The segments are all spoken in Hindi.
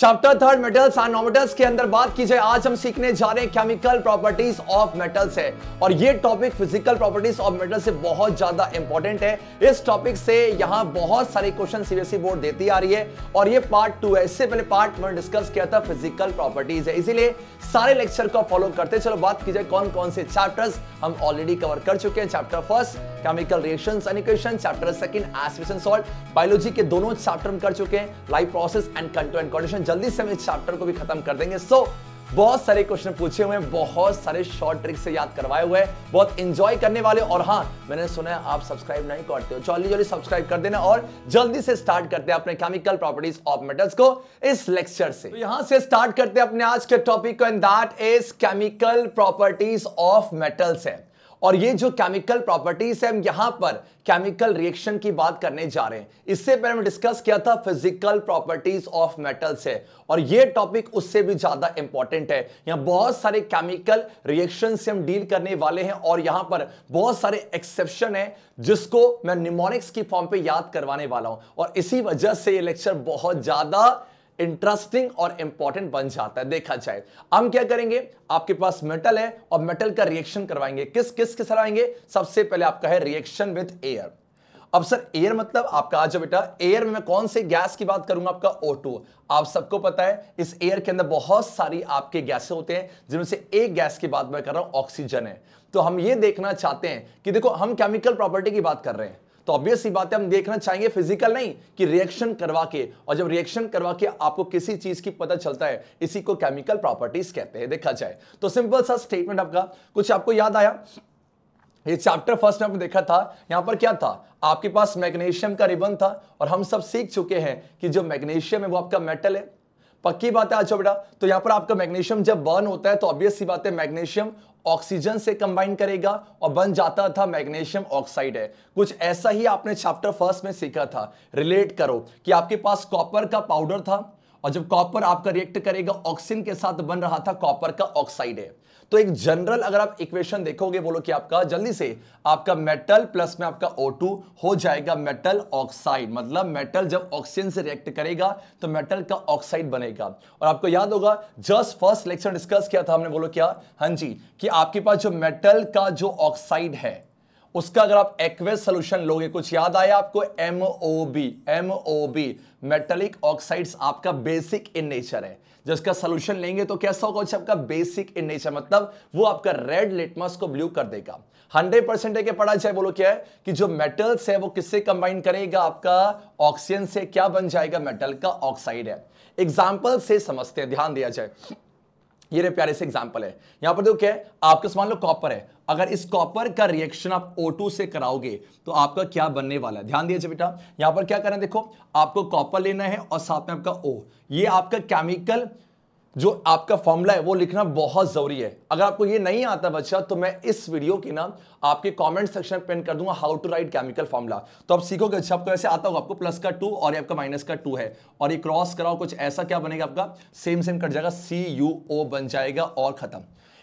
chapter third metals and nonmetals के अंदर बात की जाए आज हम सीखने जा रहे हैं केमिकल प्रॉपर्टीज ऑफ मेटल्स है और ये topic physical properties of metal से बहुत ज्यादा इंपॉर्टेंट है इस टॉपिक से यहाँ बहुत सारे क्वेश्चन सीबीएसई बोर्ड देती आ रही है और ये पार्ट टू है इससे पहले पार्ट वन डिस्कस किया था फिजिकल प्रॉपर्टीज है इसीलिए सारे लेक्चर को फॉलो करते चलो बात की जाए कौन कौन से चैप्टर्स हम ऑलरेडी कवर कर चुके हैं chapter first chemical reaction and equation chapter second acids and salt biology के दोनों चैप्टर हम कर चुके हैं life process and control and condition जल्दी से हम इस चैप्टर को भी खत्म कर देंगे सो so, बहुत सारे क्वेश्चन पूछे हुए हैं बहुत सारे शॉर्ट ट्रिक से याद करवाए हुए हैं बहुत इंजॉय करने वाले और हाँ मैंने सुना है आप सब्सक्राइब नहीं करते हो जल्दी जल्दी सब्सक्राइब कर देना और जल्दी से स्टार्ट करते हैं अपने केमिकल प्रॉपर्टीज ऑफ मेटल्स को इस लेक्चर से तो यहां से स्टार्ट करते हैं अपने आज के टॉपिक को and that is chemical properties of metals है और ये जो केमिकल प्रॉपर्टीज है हम यहां पर केमिकल रिएक्शन की बात करने जा रहे हैं इससे पहले हमने डिस्कस किया था फिजिकल प्रॉपर्टीज ऑफ मेटल्स है और ये टॉपिक उससे भी ज्यादा इंपॉर्टेंट है यहां बहुत सारे केमिकल रिएक्शन से हम डील करने वाले हैं और यहां पर बहुत सारे एक्सेप्शन है जिसको मैं निमोनिक्स की फॉर्म पे याद करवाने वाला हूं और इसी वजह से ये लेक्चर बहुत ज्यादा इंटरेस्टिंग और इंपॉर्टेंट बन जाता है देखा जाए हम क्या करेंगे आपके पास मेटल है और मेटल का रिएक्शन करवाएंगे किस किस के कराएंगे सबसे पहले आपका है रिएक्शन विथ एयर अब सर एयर मतलब आपका आज बेटा एयर में मैं कौन से गैस की बात करूंगा आपका O2 आप सबको पता है इस एयर के अंदर बहुत सारी आपके गैसें होते हैं जिनमें से एक गैस की बात मैं कर रहा हूं ऑक्सीजन है तो हम ये देखना चाहते हैं कि देखो हम केमिकल प्रॉपर्टी की बात कर रहे हैं तो ऑब्वियस ही बात है हम देखना चाहेंगे फिजिकल नहीं कि रिएक्शन करवा के और जब रिएक्शन करवा के आपको किसी चीज की पता चलता है इसी को केमिकल प्रॉपर्टीज कहते हैं देखा जाए तो सिंपल सा स्टेटमेंट आपका कुछ आपको याद आया ये चैप्टर फर्स्ट में देखा था यहां पर क्या था आपके पास मैग्नेशियम का रिबन था और हम सब सीख चुके हैं कि जो मैग्नेशियम है वो आपका मेटल है पक्की बात है आज बेटा तो यहां पर आपका मैग्नीशियम जब बर्न होता है तो ऑब्वियस सी बात है मैग्नीशियम ऑक्सीजन से कंबाइन करेगा और बन जाता था मैग्नीशियम ऑक्साइड है कुछ ऐसा ही आपने चैप्टर फर्स्ट में सीखा था रिलेट करो कि आपके पास कॉपर का पाउडर था और जब कॉपर आपका रिएक्ट करेगा ऑक्सीजन के साथ बन रहा था कॉपर का ऑक्साइड है तो एक जनरल अगर आप इक्वेशन देखोगे बोलो कि आपका जल्दी से आपका मेटल प्लस में आपका O2 हो जाएगा मेटल ऑक्साइड मतलब मेटल जब ऑक्सीजन से रिएक्ट करेगा तो मेटल का ऑक्साइड बनेगा और आपको याद होगा जस्ट फर्स्ट लेक्चर डिस्कस किया था हमने बोलो क्या हाँ जी कि आपके पास जो मेटल का जो ऑक्साइड है उसका अगर आप एक्वेस सोल्यूशन लोगे कुछ याद आया आपको एमओबी बी मेटलिक ऑक्साइड्स आपका बेसिक इन नेचर है जिसका सोल्यूशन लेंगे तो कैसा होगा आपका बेसिक इन नेचर मतलब वो आपका रेड लिटमस को ब्लू कर देगा हंड्रेड परसेंट है पढ़ा जाए बोलो क्या है कि जो मेटल्स है वो किससे कंबाइन करेगा आपका ऑक्सीजन से क्या बन जाएगा मेटल का ऑक्साइड है एग्जाम्पल से समझते हैं ध्यान दिया जाए ये रे प्यारे से एग्जाम्पल है यहां पर देखो क्या है आपके मान लो कॉपर है अगर इस कॉपर का रिएक्शन आप O2 से कराओगे तो आपका क्या बनने वाला है ध्यान दीजिए बेटा यहां पर क्या करें देखो आपको कॉपर लेना है और साथ में आपका O ये आपका केमिकल जो आपका फॉर्मूला है वो लिखना बहुत जरूरी है अगर आपको ये नहीं आता बच्चा तो मैं इस वीडियो के ना आपके कमेंट सेक्शन में पिन कर दूंगा how to write chemical formula तो आप सीखोगे अच्छा आपको ऐसे आता होगा आपको प्लस का टू और ये आपका माइनस का टू है और ये क्रॉस कराओ कुछ ऐसा क्या बनेगा आपका सेम सेम कट जाएगा सी यू ओ बन जाएगा और खत्म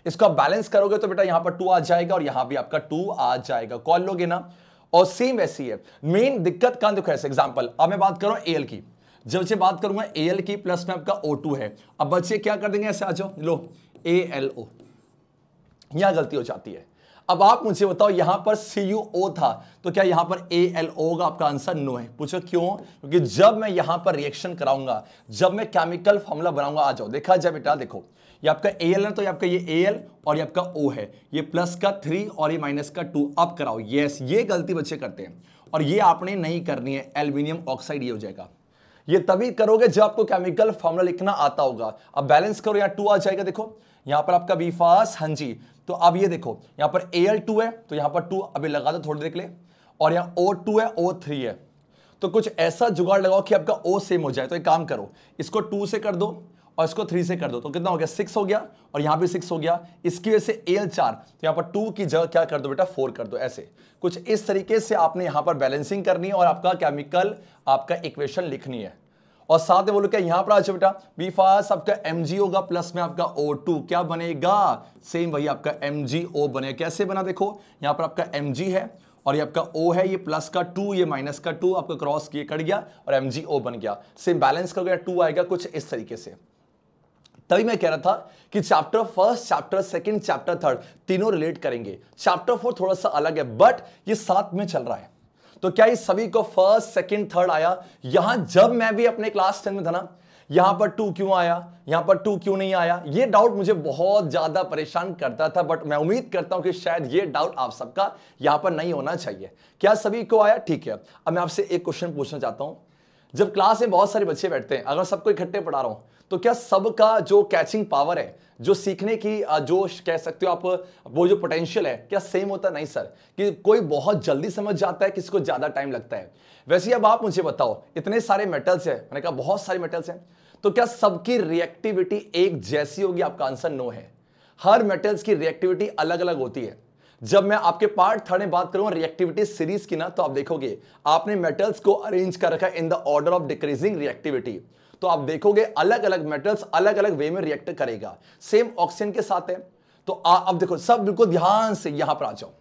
इसको आप बैलेंस करोगे तो बेटा यहाँ पर टू आ जाएगा और यहां भी आपका टू आ जाएगा कॉल लोगे ना और सेम वैसी है मेन दिक्कत कहां देखो ऐसे एग्जाम्पल अब मैं बात करूं एल की जब से बात करूंगा ए एल की प्लस में आपका ओ टू है अब बच्चे क्या कर देंगे ऐसे आ जाओ लो ए एल ओ यहां गलती हो जाती है अब आप मुझे बताओ यहां पर सी यू ओ था तो क्या यहां पर ए एल ओ का आपका आंसर नो है पूछो क्यों क्योंकि जब मैं यहां पर रिएक्शन कराऊंगा जब मैं केमिकल फॉर्मूला बनाऊंगा आ जाओ देखा जाए बेटा देखो ये आपका ए एल है तो ये आपका ये ए एल और ये आपका ओ है ये प्लस का थ्री और ये माइनस का टू अब कराओ यस ये गलती बच्चे करते हैं और ये आपने नहीं करनी है एल्यूमिनियम ऑक्साइड ये हो जाएगा ये तभी करोगे जब आपको केमिकल फॉर्मुला लिखना आता होगा अब बैलेंस करो यहाँ टू आ जाएगा देखो यहाँ पर आपका बीफास हाँ जी तो अब ये देखो यहाँ पर ए एल टू है तो यहाँ पर टू अभी लगा दो थोड़ी देर के लिए और यहाँ ओ टू है ओ थ्री है तो कुछ ऐसा जुगाड़ लगाओ कि आपका ओ सेम हो जाए तो एक काम करो इसको टू से कर दो और इसको थ्री से कर दो तो कितना हो गया सिक्स हो गया और यहाँ भी सिक्स हो गया इसकी वजह से एल चार तो यहाँ पर टू की जगह क्या कर दो बेटा फोर कर दो ऐसे कुछ इस तरीके से आपने यहाँ पर बैलेंसिंग करनी है और आपका केमिकल आपका इक्वेशन लिखनी है और साथ में बोलो क्या यहां पर आज बेटा बी फास्ट आपका एम होगा प्लस में आपका ओ क्या बनेगा सेम वही आपका एम बने कैसे बना देखो यहां पर आपका एम है और ये आपका O है ये प्लस का टू ये माइनस का टू आपका क्रॉस किए कट गया और एम जी ओ बन गया सेम बैलेंस कर गया टू आएगा कुछ इस तरीके से तभी मैं कह रहा था कि chapter first chapter second chapter third तीनों रिलेट करेंगे चैप्टर फोर थोड़ा सा अलग है बट ये साथ में चल रहा है तो क्या ये सभी को फर्स्ट सेकंड थर्ड आया यहां जब मैं भी अपने क्लास टेन में था ना यहां पर टू क्यों आया यहां पर टू क्यों नहीं आया ये डाउट मुझे बहुत ज्यादा परेशान करता था बट मैं उम्मीद करता हूं कि शायद ये डाउट आप सबका यहां पर नहीं होना चाहिए क्या सभी को आया ठीक है अब मैं आपसे एक क्वेश्चन पूछना चाहता हूं जब क्लास में बहुत सारे बच्चे बैठते हैं अगर सबको इकट्ठे पढ़ा रहा हूँ तो क्या सबका जो कैचिंग पावर है जो सीखने की जो कह सकते हो आप वो जो पोटेंशियल है क्या सेम होता नहीं सर कि कोई बहुत जल्दी समझ जाता है किसी को ज़्यादा टाइम लगता है वैसे अब आप मुझे बताओ इतने सारे मेटल्स हैं मैंने कहा बहुत सारे मेटल्स हैं तो क्या सबकी रिएक्टिविटी एक जैसी होगी आपका आंसर नो है हर मेटल्स की रिएक्टिविटी अलग अलग होती है जब मैं आपके पार्ट थर्ड में बात करूंगा रिएक्टिविटी सीरीज की ना तो आप देखोगे आपने मेटल्स को अरेंज कर रखा है in the order of decreasing reactivity तो आप देखोगे अलग अलग मेटल्स अलग अलग वे में रिएक्ट करेगा सेम ऑक्सीजन के साथ है तो आ, देखो सब बिल्कुल ध्यान से यहां पर आ जाओ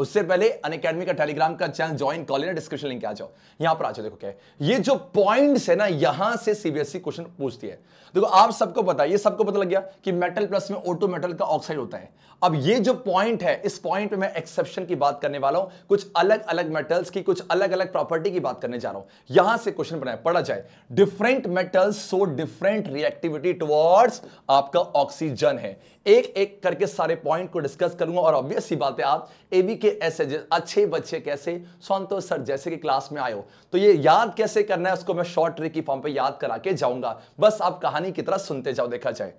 उससे पहले अन अकेडमी का टेलीग्राम का चैनल ज्वाइन लेना डिस्क्रिप्शन लिंक आ जाओ यहां पर आ जाओ देखो क्या ये जो पॉइंट्स है ना यहां से सीबीएसई क्वेश्चन e पूछती है देखो आप सबको पता ये सबको पता लग गया कि मेटल प्लस में ऑटो मेटल का ऑक्साइड होता है अब ये जो पॉइंट है इस पॉइंट पे मैं एक्सेप्शन की बात करने वाला हूं कुछ अलग अलग मेटल्स की कुछ अलग अलग प्रॉपर्टी की बात करने जा रहा हूं यहां से क्वेश्चन बनाया पढ़ा जाए different metals so different reactivity towards आपका ऑक्सीजन है एक एक करके सारे पॉइंट को डिस्कस करूंगा और ऑब्वियस ही बात है आप एबी के ऐसे अच्छे बच्चे कैसे संतोष सर जैसे कि क्लास में आए हो तो ये याद कैसे करना है उसको मैं शॉर्ट ट्रिक की फॉर्म पे याद करा के जाऊंगा बस आप कहानी की तरह सुनते जाओ देखा जाए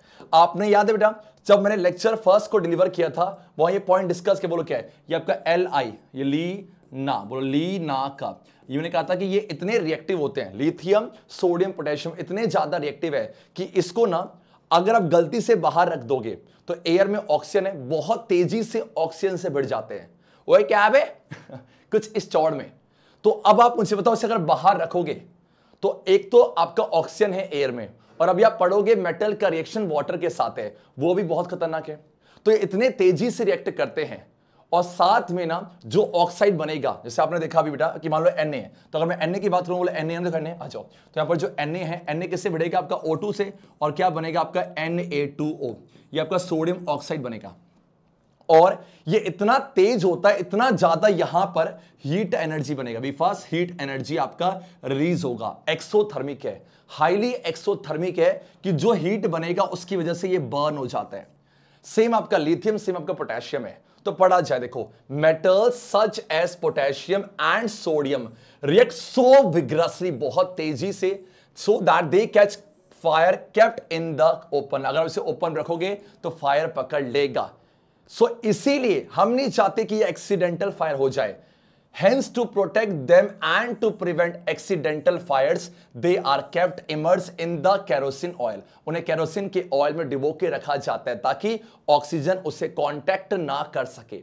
आपने याद है बेटा जब मैंने लेक्चर फर्स्ट को डिलीवर किया था वहां ये पॉइंट डिस्कस के बोलो क्या है ये आपका एल आई ये ली ना बोलो ली ना का ये मैंने कहा था कि ये इतने रिएक्टिव होते हैं लिथियम सोडियम पोटेशियम इतने ज्यादा रिएक्टिव है कि इसको ना अगर आप गलती से बाहर रख दोगे तो एयर में ऑक्सीजन है बहुत तेजी से ऑक्सीजन से बढ़ जाते हैं वही क्या है कुछ इस चौड़ में तो अब आप मुझे बताओ इसे अगर बाहर रखोगे तो एक तो आपका ऑक्सीजन है एयर में और अभी आप पढ़ोगे मेटल का रिएक्शन वाटर के साथ है वो भी बहुत खतरनाक है तो ये इतने तेजी से रिएक्ट करते हैं और साथ में ना जो ऑक्साइड बनेगा जैसे आपने देखा अभी बेटा कि मान लो एन है तो अगर मैं एन की बात करूँ बोले एन ए तो आ जाओ तो यहाँ पर जो एन है एन किससे बढ़ेगा आपका ओ से और क्या बनेगा आपका एन ये आपका सोडियम ऑक्साइड बनेगा और ये इतना तेज होता है इतना ज्यादा यहां पर हीट एनर्जी बनेगा बिफास हीट एनर्जी आपका रिलीज होगा एक्सोथर्मिक है हाईली एक्सोथर्मिक है कि जो हीट बनेगा उसकी वजह से ये बर्न हो जाता है सेम आपका लिथियम सेम आपका पोटेशियम है तो पढ़ा जाए देखो metals such as potassium and sodium react so vigorously बहुत तेजी से so that they catch fire kept in the open अगर उसे ओपन रखोगे तो फायर पकड़ लेगा सो so, इसीलिए हम नहीं चाहते कि ये एक्सीडेंटल फायर हो जाए hence to protect them and to prevent accidental fires they are kept immerse in the kerosene oil उन्हें कैरोसिन के ऑयल में डिबो के रखा जाता है ताकि ऑक्सीजन उसे कॉन्टेक्ट ना कर सके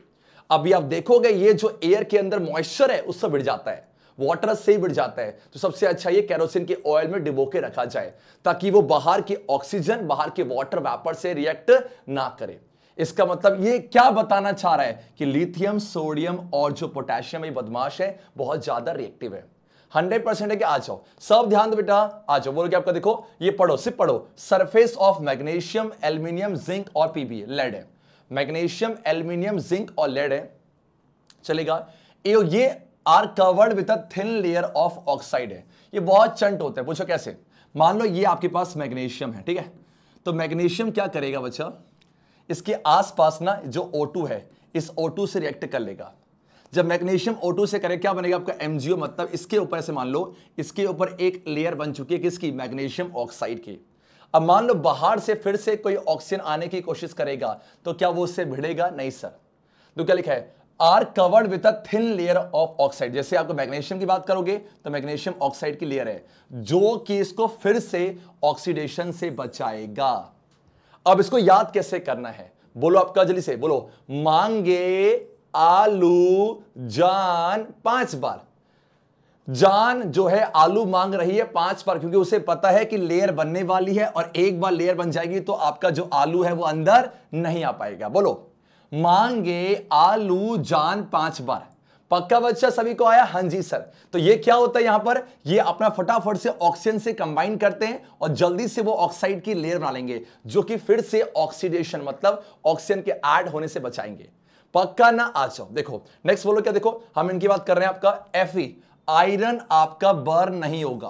अभी आप देखोगे ये जो एयर के अंदर मॉइस्चर है उससे बिड़ जाता है वाटर से ही बिड़ जाता है तो सबसे अच्छा ये कैरोसिन के ऑयल में डिबो के रखा जाए ताकि वो बाहर के ऑक्सीजन बाहर के वाटर वेपर से रिएक्ट ना करे इसका मतलब ये क्या बताना चाह रहा है कि लिथियम सोडियम और जो पोटेशियम ये बदमाश है बहुत ज्यादा रिएक्टिव है 100% है कि आ जाओ सब ध्यान दो बेटा आ जाओ बोल के आपका देखो ये पढ़ो सिर्फ पढ़ो surface of magnesium aluminium zinc और पीबी लेड है मैग्नेशियम एल्यूमिनियम जिंक और लेड है चलेगा ये are covered with a thin layer of oxide है ये बहुत चंट होते हैं पूछो कैसे मान लो ये आपके पास मैग्नेशियम है ठीक है तो मैग्नेशियम क्या करेगा बच्चा इसके आसपास ना जो O2 है इस O2 से रिएक्ट कर लेगा जब मैग्नीशियम O2 से करे क्या बनेगा आपका MgO मतलब इसके ऊपर से मान लो इसके ऊपर एक लेयर बन चुकी है किसकी मैग्नीशियम ऑक्साइड की अब मान लो बाहर से फिर से कोई ऑक्सीजन आने की कोशिश करेगा तो क्या वो उससे भिड़ेगा नहीं सर तो क्या लिखा है are covered with a thin layer of oxide जैसे आपको मैग्नीशियम की बात करोगे तो मैग्नीशियम ऑक्साइड की लेयर है जो कि इसको फिर से ऑक्सीडेशन से बचाएगा अब इसको याद कैसे करना है बोलो आपका जल्दी से बोलो मांगे आलू जान पांच बार जान जो है आलू मांग रही है पांच बार क्योंकि उसे पता है कि लेयर बनने वाली है और एक बार लेयर बन जाएगी तो आपका जो आलू है वो अंदर नहीं आ पाएगा बोलो मांगे आलू जान पांच बार पक्का बच्चा सभी को आया हाँ जी सर तो ये क्या होता है यहां पर ये अपना फटाफट से ऑक्सीजन से कंबाइन करते हैं और जल्दी से वो ऑक्साइड की लेयर बना लेंगे जो कि फिर से ऑक्सीडेशन मतलब ऑक्सीजन के ऐड होने से बचाएंगे पक्का ना आ जाओ देखो नेक्स्ट बोलो क्या देखो हम इनकी बात कर रहे हैं आपका एफ आयरन आपका बर्न नहीं होगा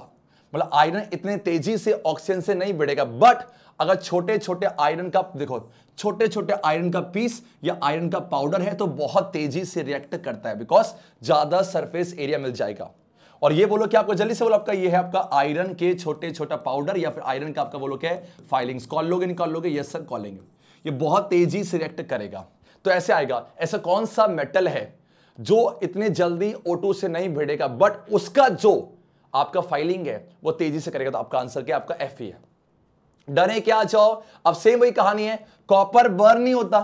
मतलब आयरन इतने तेजी से ऑक्सीजन से नहीं बढ़ेगा बट अगर छोटे छोटे आयरन का देखो छोटे छोटे आयरन का पीस या आयरन का पाउडर है तो बहुत तेजी से रिएक्ट करता है बिकॉज ज्यादा सरफेस एरिया मिल जाएगा और ये बोलो कि आपको जल्दी से बोलो आपका ये है आपका आयरन के छोटे छोटा पाउडर या फिर आयरन का आपका बोलो क्या है फाइलिंग्स कॉल लोगे नहीं कॉल लोगे यस सर कॉलेंगे ये बहुत तेजी से रिएक्ट करेगा तो ऐसे आएगा ऐसा कौन सा मेटल है जो इतने जल्दी ओटो से नहीं भिड़ेगा बट उसका जो आपका फाइलिंग है वो तेजी से करेगा तो आपका आंसर क्या आपका एफ है डरे क्या चाहो अब सेम वही कहानी है कॉपर बर्न नहीं होता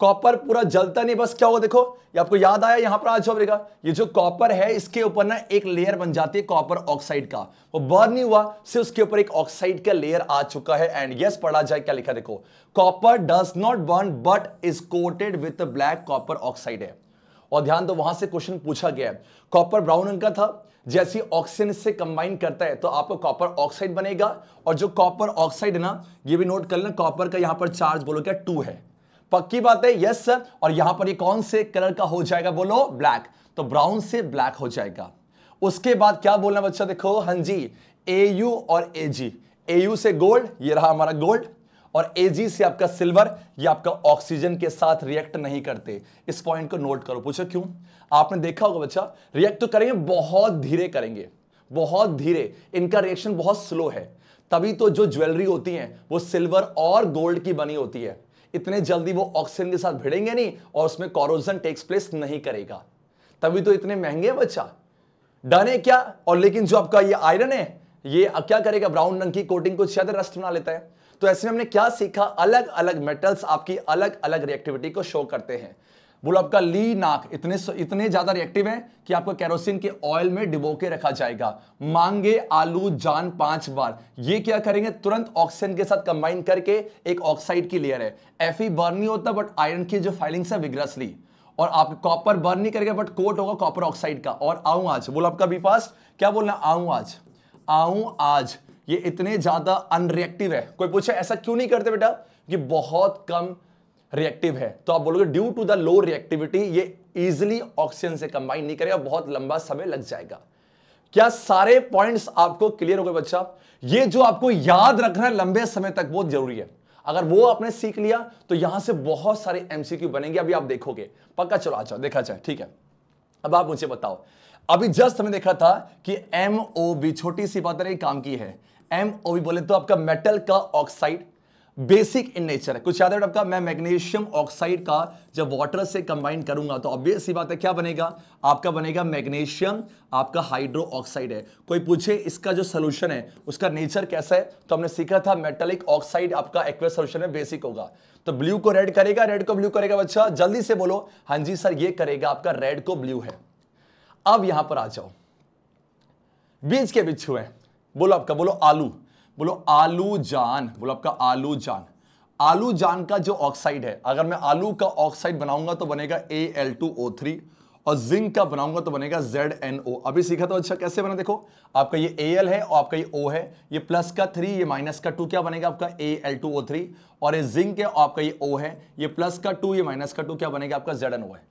कॉपर पूरा जलता नहीं बस क्या होगा देखो ये आपको याद आया यहां पर आ जाओ मेरेगा ये जो कॉपर है इसके ऊपर ना एक लेयर बन जाती है कॉपर ऑक्साइड का वो बर्न नहीं हुआ सिर्फ उसके ऊपर एक ऑक्साइड का लेयर आ चुका है एंड यस पढ़ा जाए क्या लिखा देखो copper does not burn but is coated with black copper oxide है और ध्यान दो वहां से क्वेश्चन पूछा गया है कॉपर ब्राउन रंग का था जैसी ऑक्सीजन से कंबाइन करता है तो आपको कॉपर ऑक्साइड बनेगा और जो कॉपर ऑक्साइड है ना ये भी नोट कर लेना कॉपर का यहां पर चार्ज बोलो क्या टू है पक्की बात है यस सर और यहां पर ये कौन से कलर का हो जाएगा बोलो ब्लैक तो ब्राउन से ब्लैक हो जाएगा उसके बाद क्या बोलना बच्चा देखो हाँ जी ए यू और ए जी ए यू से गोल्ड ये रहा हमारा गोल्ड और एजी से आपका सिल्वर ये आपका ऑक्सीजन के साथ रिएक्ट नहीं करते इस पॉइंट को नोट करो पूछो क्यों आपने देखा होगा बच्चा रिएक्ट तो करेंगे बहुत धीरे करेंगे बहुत धीरे इनका रिएक्शन बहुत स्लो है तभी तो जो ज्वेलरी होती है वो सिल्वर और गोल्ड की बनी होती है इतने जल्दी वो ऑक्सीजन के साथ भिड़ेंगे नहीं और उसमें कॉरोजन टेक्स प्लेस नहीं करेगा तभी तो इतने महंगे बच्चा डन है क्या और लेकिन जो आपका ये आयरन है ये क्या करेगा ब्राउन रंग की कोटिंग को ज्यादा रस्ट बना लेता है तो ऐसे में हमने क्या सीखा अलग अलग मेटल्स आपकी अलग अलग रिएक्टिविटी को शो करते हैं बोलो आपका ली नाक इतने इतने ज्यादा रिएक्टिव है कि आपको कैरोसिन के ऑयल में डिबो के रखा जाएगा मांगे आलू जान पांच बार ये क्या करेंगे तुरंत ऑक्सीजन के साथ कंबाइन करके एक ऑक्साइड की लेयर है एफ ई बर्न नहीं होता बट आयरन की जो फाइलिंग है विग्रसली और आप कॉपर बर्न नहीं करेगा बट कोट होगा कॉपर ऑक्साइड का और आऊ आज बोलो आपका बी फास्ट क्या बोलना आऊ आज आऊ आज ये इतने ज्यादा अनरिएक्टिव है कोई पूछे ऐसा क्यों नहीं करते बेटा कि बहुत कम रिएक्टिव है तो आप बोलोगे due to the low reactivity ये इजिली ऑक्सीजन से कंबाइन नहीं करेगा बहुत लंबा समय लग जाएगा क्या सारे पॉइंट्स आपको क्लियर हो गए बच्चा ये जो आपको याद रखना है लंबे समय तक बहुत जरूरी है अगर वो आपने सीख लिया तो यहां से बहुत सारे एमसीक्यू बनेंगे अभी आप देखोगे पक्का चलो अच्छा देखा जाए ठीक है अब आप मुझे बताओ अभी जस्ट हमें देखा था कि एम छोटी सी बात काम की है एम बोले तो आपका मेटल का ऑक्साइड बेसिक इन नेचर है कुछ याद है आपका मैं मैग्नीशियम ऑक्साइड का जब वाटर से कंबाइन करूंगा तो ऑब्वियस ही बात है क्या बनेगा आपका बनेगा मैग्नीशियम आपका हाइड्रो ऑक्साइड है कोई पूछे इसका जो सोल्यूशन है उसका नेचर कैसा है तो हमने सीखा था मेटलिक ऑक्साइड आपका एक्वेस सोल्यूशन है बेसिक होगा तो ब्लू को रेड करेगा रेड को ब्लू करेगा बच्चा जल्दी से बोलो हाँ जी सर ये करेगा आपका रेड को ब्लू है अब यहां पर आ जाओ बीज के बिच्छू है बोलो आपका बोलो आलू बोलो आलू जान बोलो आपका आलू जान आलू जान का जो ऑक्साइड है अगर मैं आलू का ऑक्साइड बनाऊंगा तो बनेगा A L two O three और जिंक का बनाऊंगा तो बनेगा जेड एन ओ अभी सीखा तो अच्छा कैसे बना देखो आपका ये ए एल है और आपका ये ओ है ये प्लस का थ्री ये माइनस का टू क्या बनेगा आपका A L two O three और ये जिंक है और आपका ये ओ है ये प्लस का टू ये माइनस का टू क्या बनेगा आपका जेड एन ओ है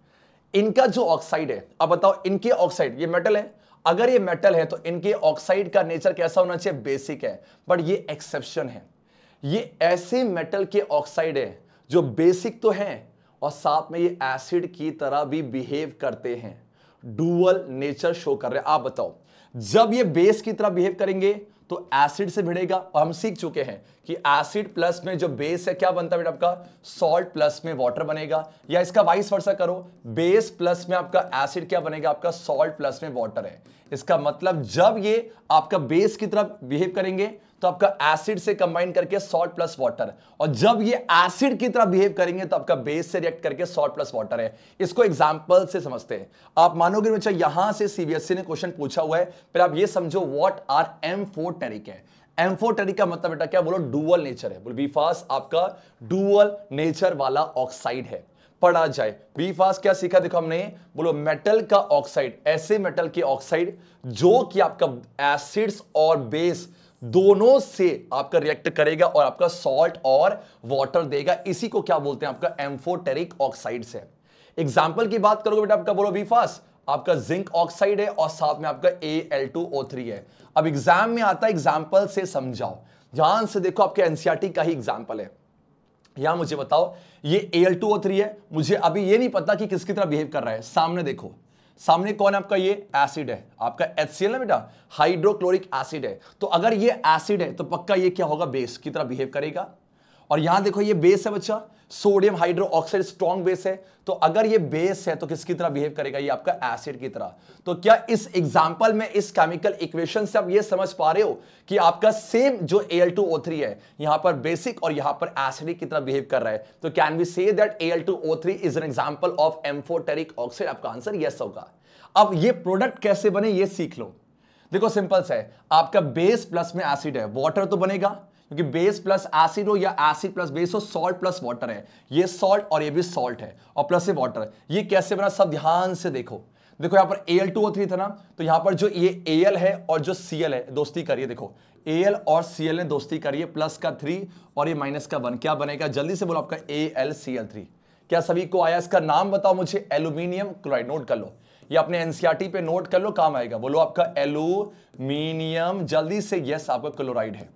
इनका जो ऑक्साइड है अब बताओ इनके ऑक्साइड ये मेटल है अगर ये मेटल है तो इनके ऑक्साइड का नेचर कैसा होना चाहिए बेसिक है बट ये एक्सेप्शन है ये ऐसे मेटल के ऑक्साइड है जो बेसिक तो हैं और साथ में ये एसिड की तरह भी बिहेव करते हैं डुअल नेचर शो कर रहे हैं आप बताओ जब ये बेस की तरह बिहेव करेंगे तो एसिड से भिड़ेगा और हम सीख चुके हैं कि एसिड प्लस में जो बेस है क्या बनता है बेटा आपका सॉल्ट प्लस में वाटर बनेगा या इसका वाइस वर्षा करो बेस प्लस में आपका एसिड क्या बनेगा आपका सॉल्ट प्लस में वाटर है इसका मतलब जब ये आपका बेस की तरफ बिहेव करेंगे तो आपका एसिड से कंबाइन करके सॉल्ट प्लस वाटर और जब ये एसिड की तरह बिहेव करेंगे तो आपका बेस से रिएक्ट करके सॉल्ट प्लस वाटर है इसको एग्जांपल से समझते हैं आप मानोगे बच्चा यहां से सीबीएसई e ने क्वेश्चन पूछा हुआ है फिर आप ये समझो what are amphoteric है एम फोर टेरिक का मतलब बेटा क्या बोलो डुअल नेचर है बोलो बीफास आपका डुअल नेचर वाला ऑक्साइड है पढ़ा जाए बीफास क्या सीखा देखो हमने बोलो मेटल का ऑक्साइड ऐसे मेटल के ऑक्साइड जो कि आपका एसिड्स और बेस दोनों से आपका रिएक्ट करेगा और आपका सॉल्ट और वाटर देगा इसी को क्या बोलते हैं आपका एम्फोटेरिक ऑक्साइड से एग्जाम्पल की बात करोगे बेटा आपका बोलो बीफास आपका जिंक ऑक्साइड है और साथ में आपका A L two O three है अब एग्जाम में आता है एग्जाम्पल से समझाओ ध्यान से देखो आपके एनसीआरटी e का ही एग्जाम्पल है यहां मुझे बताओ ये A L two O three है मुझे अभी ये नहीं पता कि किसकी तरह बिहेव कर रहा है सामने देखो सामने कौन है आपका ये एसिड है आपका एच सी एल है बेटा हाइड्रोक्लोरिक एसिड है तो अगर ये एसिड है तो पक्का ये क्या होगा बेस की तरह बिहेव करेगा और यहां देखो ये बेस है बच्चा sodium hydroxide strong base है तो अगर ये बेस है तो किसकी तरह बिहेव करेगा ये आपका एसिड की तरह तो क्या इस एग्जांपल में इस केमिकल इक्वेशन से आप ये समझ पा रहे हो कि आपका सेम जो एल टू ओ थ्री है यहां पर बेसिक और यहां पर एसिडिक की तरह बिहेव कर रहा है तो can we say that L two O three is an example of amphoteric oxide आपका आंसर यस होगा अब ये प्रोडक्ट कैसे बने ये सीख लो देखो सिंपल से आपका बेस प्लस में एसिड है वॉटर तो बनेगा क्योंकि बेस प्लस एसिड हो या एसिड प्लस बेस हो सॉल्ट प्लस वाटर है ये सॉल्ट और ये भी सॉल्ट है और प्लस ये वाटर ये कैसे बना सब ध्यान से देखो देखो यहां पर एल टू थ्री था ना तो यहां पर जो ये एल है और जो सी एल है दोस्ती करिए देखो एल और सी एल ने दोस्ती करिए प्लस का थ्री और ये माइनस का वन क्या बनेगा जल्दी से बोलो आपका A L C L three क्या सभी को आया इसका नाम बताओ मुझे एल्यूमिनियम क्लोराइड नोट कर लो ये अपने एनसीआरटी e पे नोट कर लो काम आएगा बोलो आपका एल्यूमिनियम जल्दी से यस आपका क्लोराइड है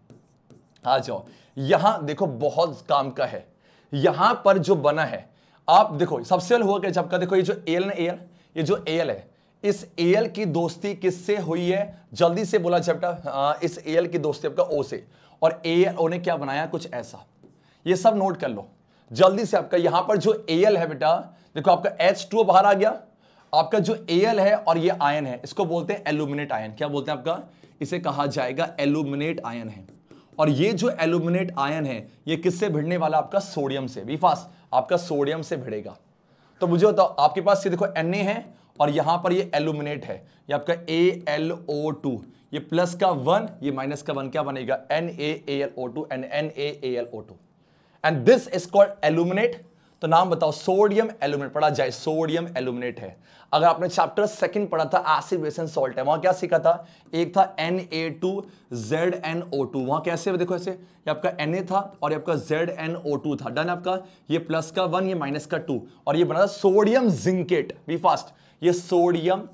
आ जाओ यहां देखो बहुत काम का है यहां पर जो बना है आप देखो सबसे हुआ क्या जब का देखो ये जो एल ना एल ये जो एल है इस एल की दोस्ती किससे हुई है जल्दी से बोला चैप्टर हाँ, इस एल की दोस्ती आपका ओ से और ए ओ ने क्या बनाया कुछ ऐसा ये सब नोट कर लो जल्दी से आपका यहां पर जो एल है बेटा देखो आपका एच टू बाहर आ गया आपका जो एल है और ये आयन है इसको बोलते हैं एल्यूमिनेट आयन क्या बोलते हैं आपका इसे कहा जाएगा एल्यूमिनेट आयन है और ये जो एल्यूमिनेट आयन है ये किससे भिड़ने वाला आपका सोडियम से फास्ट आपका सोडियम से भिड़ेगा तो मुझे बताओ आपके पास ये देखो एन है और यहां पर ये एल्यूमिनेट है ये आपका ए एल ओ टू ये प्लस का वन ये माइनस का वन क्या बनेगा N A L O two and N A L O two and this is called aluminate तो नाम बताओ सोडियम एल्यूमिनेट पढ़ा जाए सोडियम एल्यूमिनेट है अगर आपने चैप्टर सेकंड पढ़ा था एसिड बेस एंड सॉल्ट है वहां क्या सीखा था एक था N A two Z N O two वहां कैसे देखो ऐसे ये आपका एन ए था और ये आपका जेड एन ओ टू था डन आपका ये प्लस का वन ये माइनस का टू और ये बना था सोडियम जिंकेट बी फास्ट ये सोडियम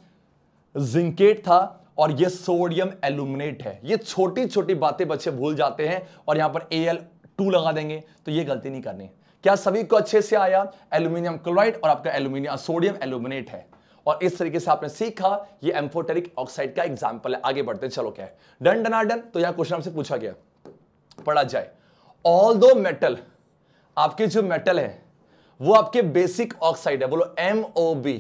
जिंकेट था और ये सोडियम एलुमिनेट है ये छोटी छोटी बातें बच्चे भूल जाते हैं और यहां पर ए एल टू लगा देंगे तो ये गलती नहीं करनी क्या सभी को अच्छे से आया एल्यूमिनियम क्लोराइड और आपका एल्यूमिनियम सोडियम एल्यूमिनेट है और इस तरीके से आपने सीखा ये एम्फोटेरिक ऑक्साइड का एग्जाम्पल है आगे बढ़ते चलो क्या है डन डना डन तो यहां क्वेश्चन आपसे पूछा गया पढ़ा जाए ऑल दो मेटल आपके जो मेटल है वो आपके बेसिक ऑक्साइड है बोलो एम ओ बी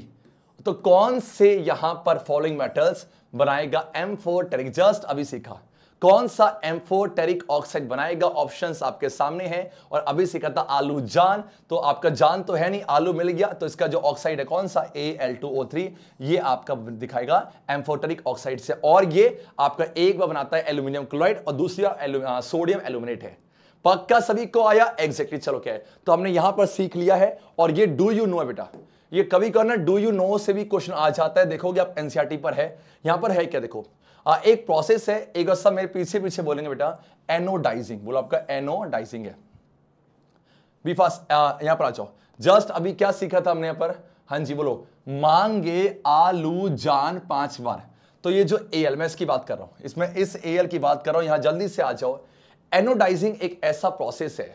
तो कौन से यहां पर फॉलोइंग मेटल्स बनाएगा एम फोर जस्ट अभी सीखा कौन सा एम्फोटेरिक ऑक्साइड बनाएगा ऑप्शंस आपके सामने हैं और अभी सीखा था आलू जान तो आपका जान तो है नहीं आलू मिल गया तो इसका जो ऑक्साइड है कौन सा A L two O three ये आपका दिखाएगा एम्फोटेरिक ऑक्साइड से और ये आपका एक बार बनाता है एल्यूमिनियम क्लोराइड और दूसरा सोडियम एल्यूमिनेट है पक्का सभी को आया एग्जैक्टली exactly, चलो क्या है तो हमने यहां पर सीख लिया है और ये डू यू नो बेटा ये कभी करना डू यू नो से भी क्वेश्चन आ जाता है देखोगे आप एनसीआरटी e पर है यहां पर है क्या देखो आ, एक प्रोसेस है एक सब मेरे पीछे पीछे बोलेंगे बेटा एनोडाइजिंग बोलो आपका एनोडाइजिंग है बी फास्ट यहां पर आ जाओ जस्ट अभी क्या सीखा था हमने यहां पर हां जी बोलो मांगे आलू जान पांच बार तो ये जो एल मैं इसकी बात कर रहा हूं इसमें इस एल की बात कर रहा हूं यहां जल्दी से आ जाओ एनोडाइजिंग एक ऐसा प्रोसेस है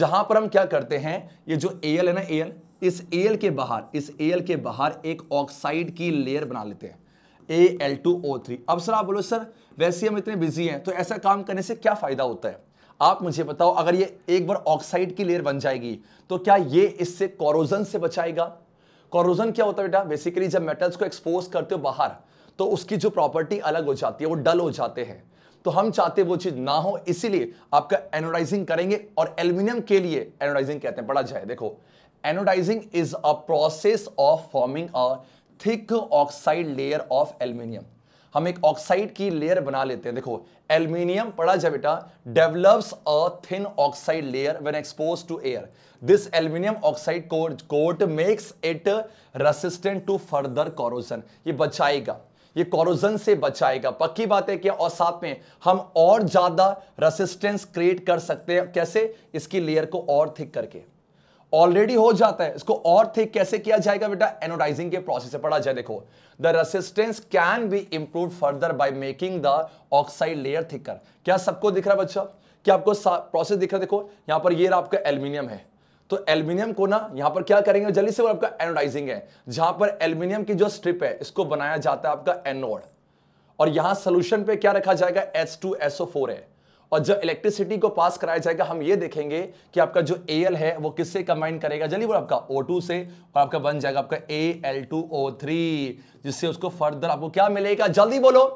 जहां पर हम क्या करते हैं ये जो एल है ना एल इस एल के बाहर इस एल के बाहर एक ऑक्साइड की लेयर बना लेते हैं Al2O3 अब सर आप बोलो सर वैसे हम इतने बिजी हैं तो ऐसा काम करने से क्या फ़ायदा होता है आप मुझे बताओ अगर ये एक बार ऑक्साइड की लेयर बन जाएगी तो क्या ये इससे कॉरोजन से बचाएगा कॉरोजन क्या होता है बेटा बेसिकली जब मेटल्स को एक्सपोज करते हो बाहर तो उसकी जो प्रॉपर्टी अलग हो जाती है वो डल हो जाते हैं तो हम चाहते वो चीज़ ना हो इसीलिए आपका एनोडाइजिंग करेंगे और एल्यूमिनियम के लिए एनोडाइजिंग कहते हैं बड़ा जाए देखो anodizing is a process of forming a thick oxide layer of aluminium हम एक ऑक्साइड की लेयर बना लेते हैं देखो एल्यूमिनियम पड़ा जाए बेटा develops a thin oxide layer when expose to air this aluminium oxide coat makes it resistant to further corrosion ये बचाएगा ये कोरोजन से बचाएगा पक्की बात है कि और साथ में हम और ज्यादा रेसिस्टेंस क्रिएट कर सकते हैं कैसे इसकी लेयर को और थिक करके ऑलरेडी हो जाता है इसको और थिक कैसे किया जाएगा बेटा एनोडाइजिंग के प्रोसेस से पढ़ा जाए देखो the resistance can be improve further by making the oxide layer thicker क्या सबको दिख रहा है बच्चा क्या आपको प्रोसेस दिख रहा देखो यहां पर ये रहा आपका एल्यूमिनियम है तो एल्यूमिनियम को ना यहां पर क्या करेंगे जल्दी से वो आपका एनोडाइजिंग है जहां पर एल्यूमिनियम की जो स्ट्रिप है इसको बनाया जाता है आपका एनोड और यहां सोल्यूशन पे क्या रखा जाएगा एच टू एसओ फोर है और जब इलेक्ट्रिसिटी को पास कराया जाएगा हम ये देखेंगे कि आपका जो एल है वो किससे कंबाइन करेगा जल्दी वो आपका O2 से और आपका बन जाएगा आपका AL2O3 जिससे उसको फर्दर आपको क्या मिलेगा जल्दी बोलो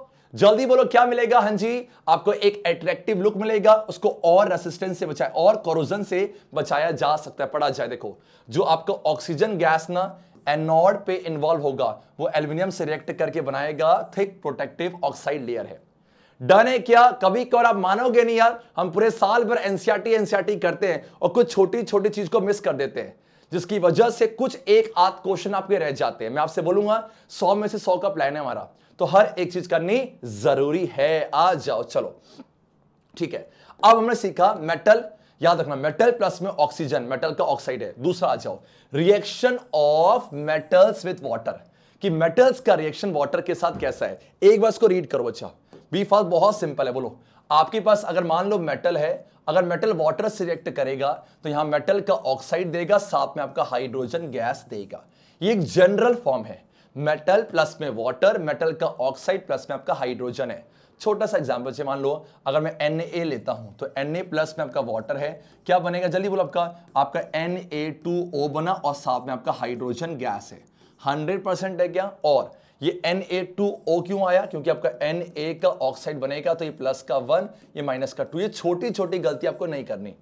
जल्दी बोलो क्या मिलेगा हां जी आपको एक अट्रैक्टिव लुक मिलेगा उसको और रेसिस्टेंस से बचाया और कोरोजन से बचाया जा सकता है पढ़ा जाए देखो जो आपका ऑक्सीजन गैस ना एनोड पे इन्वॉल्व होगा वो एल्यूमिनियम से रिएक्ट करके बनाएगा थिक प्रोटेक्टिव ऑक्साइड लेयर है डन है क्या कभी कभार आप मानोगे नहीं यार हम पूरे साल भर एनसीआरटी एनसीआरटी e e करते हैं और कुछ छोटी छोटी चीज को मिस कर देते हैं जिसकी वजह से कुछ एक आध क्वेश्चन आपके रह जाते हैं मैं आपसे बोलूंगा सौ में से सौ का प्लान है हमारा तो हर एक चीज करनी जरूरी है आ जाओ चलो ठीक है अब हमने सीखा मेटल याद रखना मेटल प्लस में ऑक्सीजन मेटल का ऑक्साइड है दूसरा आ जाओ reaction of metals with water कि मेटल्स का रिएक्शन वाटर के साथ कैसा है एक बार इसको रीड करो अच्छा बी फर्स्ट बहुत सिंपल है बोलो आपके पास अगर मान लो मेटल है अगर मेटल वाटर से रिएक्ट करेगा तो यहां मेटल का ऑक्साइड देगा साथ में आपका हाइड्रोजन गैस देगा ये एक जनरल फॉर्म है मेटल प्लस में वाटर मेटल का ऑक्साइड प्लस में आपका हाइड्रोजन है छोटा सा एग्जांपल से मान लो अगर मैं एन लेता हूं तो एन प्लस में आपका वाटर है क्या बनेगा जल्दी बोलो आपका आपका एन बना और साथ में आपका हाइड्रोजन गैस है हंड्रेड है क्या और ये Na2O क्यों आया क्योंकि आपका Na का ऑक्साइड बनेगा तो ये प्लस का वन ये माइनस का टू ये छोटी छोटी गलती आपको नहीं करनी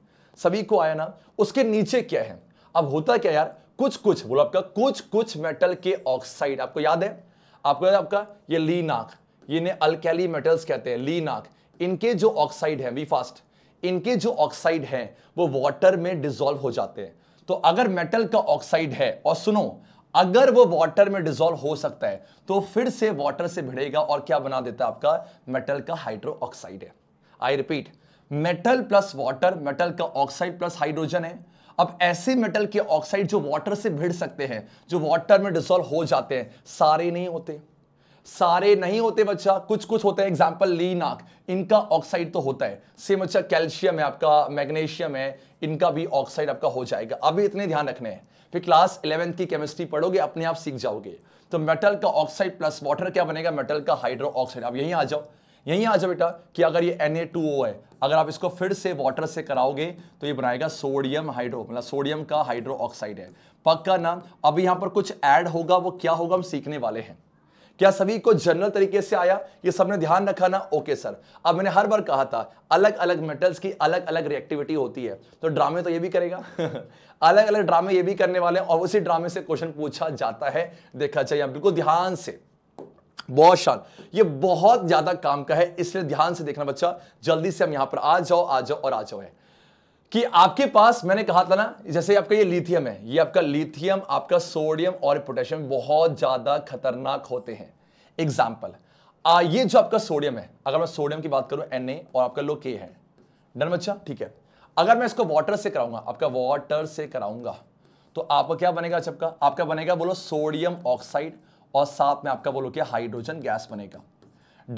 सभी को आया ना उसके नीचे क्या है अब होता क्या यार कुछ कुछ बोलो आपका कुछ कुछ मेटल के ऑक्साइड आपको याद है आपको याद आपका ये नाक ये अलकैली मेटल्स कहते हैं ली नाक इनके जो ऑक्साइड है वी फास्ट इनके जो ऑक्साइड है वो वाटर में डिजोल्व हो जाते हैं तो अगर मेटल का ऑक्साइड है और सुनो अगर वो वाटर में डिजोल्व हो सकता है तो फिर से वाटर से भिड़ेगा और क्या बना देता है आपका मेटल का ऑक्साइड है I repeat metal plus water metal का ऑक्साइड प्लस हाइड्रोजन है अब ऐसे मेटल के ऑक्साइड जो वाटर से भिड़ सकते हैं जो वाटर में डिसॉल्व हो जाते हैं सारे नहीं होते सारे नहीं होते बच्चा कुछ कुछ होते हैं एग्जाम्पल ली नाक इनका ऑक्साइड तो होता है सेम बच्चा कैल्शियम है आपका मैग्नेशियम है इनका भी ऑक्साइड आपका हो जाएगा अभी इतने ध्यान रखने हैं फिर क्लास इलेवेंथ की केमिस्ट्री पढ़ोगे अपने आप सीख जाओगे तो मेटल का ऑक्साइड प्लस वाटर क्या बनेगा मेटल का हाइड्रो ऑक्साइड आप यहीं आ जाओ यहीं आ जाओ बेटा कि अगर ये एन है अगर आप इसको फिर से वाटर से कराओगे तो ये बनाएगा सोडियम हाइड्रो मतलब सोडियम का हाइड्रो ऑक्साइड है पक्का नाम अभी यहां पर कुछ ऐड होगा वो क्या होगा हम सीखने वाले हैं क्या सभी को जनरल तरीके से आया ये सबने ध्यान रखा ना ओके सर अब मैंने हर बार कहा था अलग अलग मेटल्स की अलग अलग रिएक्टिविटी होती है तो ड्रामे तो ये भी करेगा अलग अलग ड्रामे ये भी करने वाले और उसी ड्रामे से क्वेश्चन पूछा जाता है देखा चाहिए बिल्कुल ध्यान से बहुत शान ये बहुत ज्यादा काम का है इसलिए ध्यान से देखना बच्चा जल्दी से हम यहां पर आ जाओ आ जाओ और आ जाओ है कि आपके पास मैंने कहा था ना जैसे आपका ये लिथियम है ये आपका लिथियम आपका सोडियम और पोटेशियम बहुत ज़्यादा खतरनाक होते हैं एग्जाम्पल ये जो आपका सोडियम है अगर मैं सोडियम की बात करूं एन और आपका लो के है डन बच्चा ठीक है अगर मैं इसको वाटर से कराऊंगा आपका वाटर से कराऊंगा तो आपका क्या बनेगा सबका आपका बनेगा बोलो सोडियम ऑक्साइड और साथ में आपका बोलो क्या हाइड्रोजन गैस बनेगा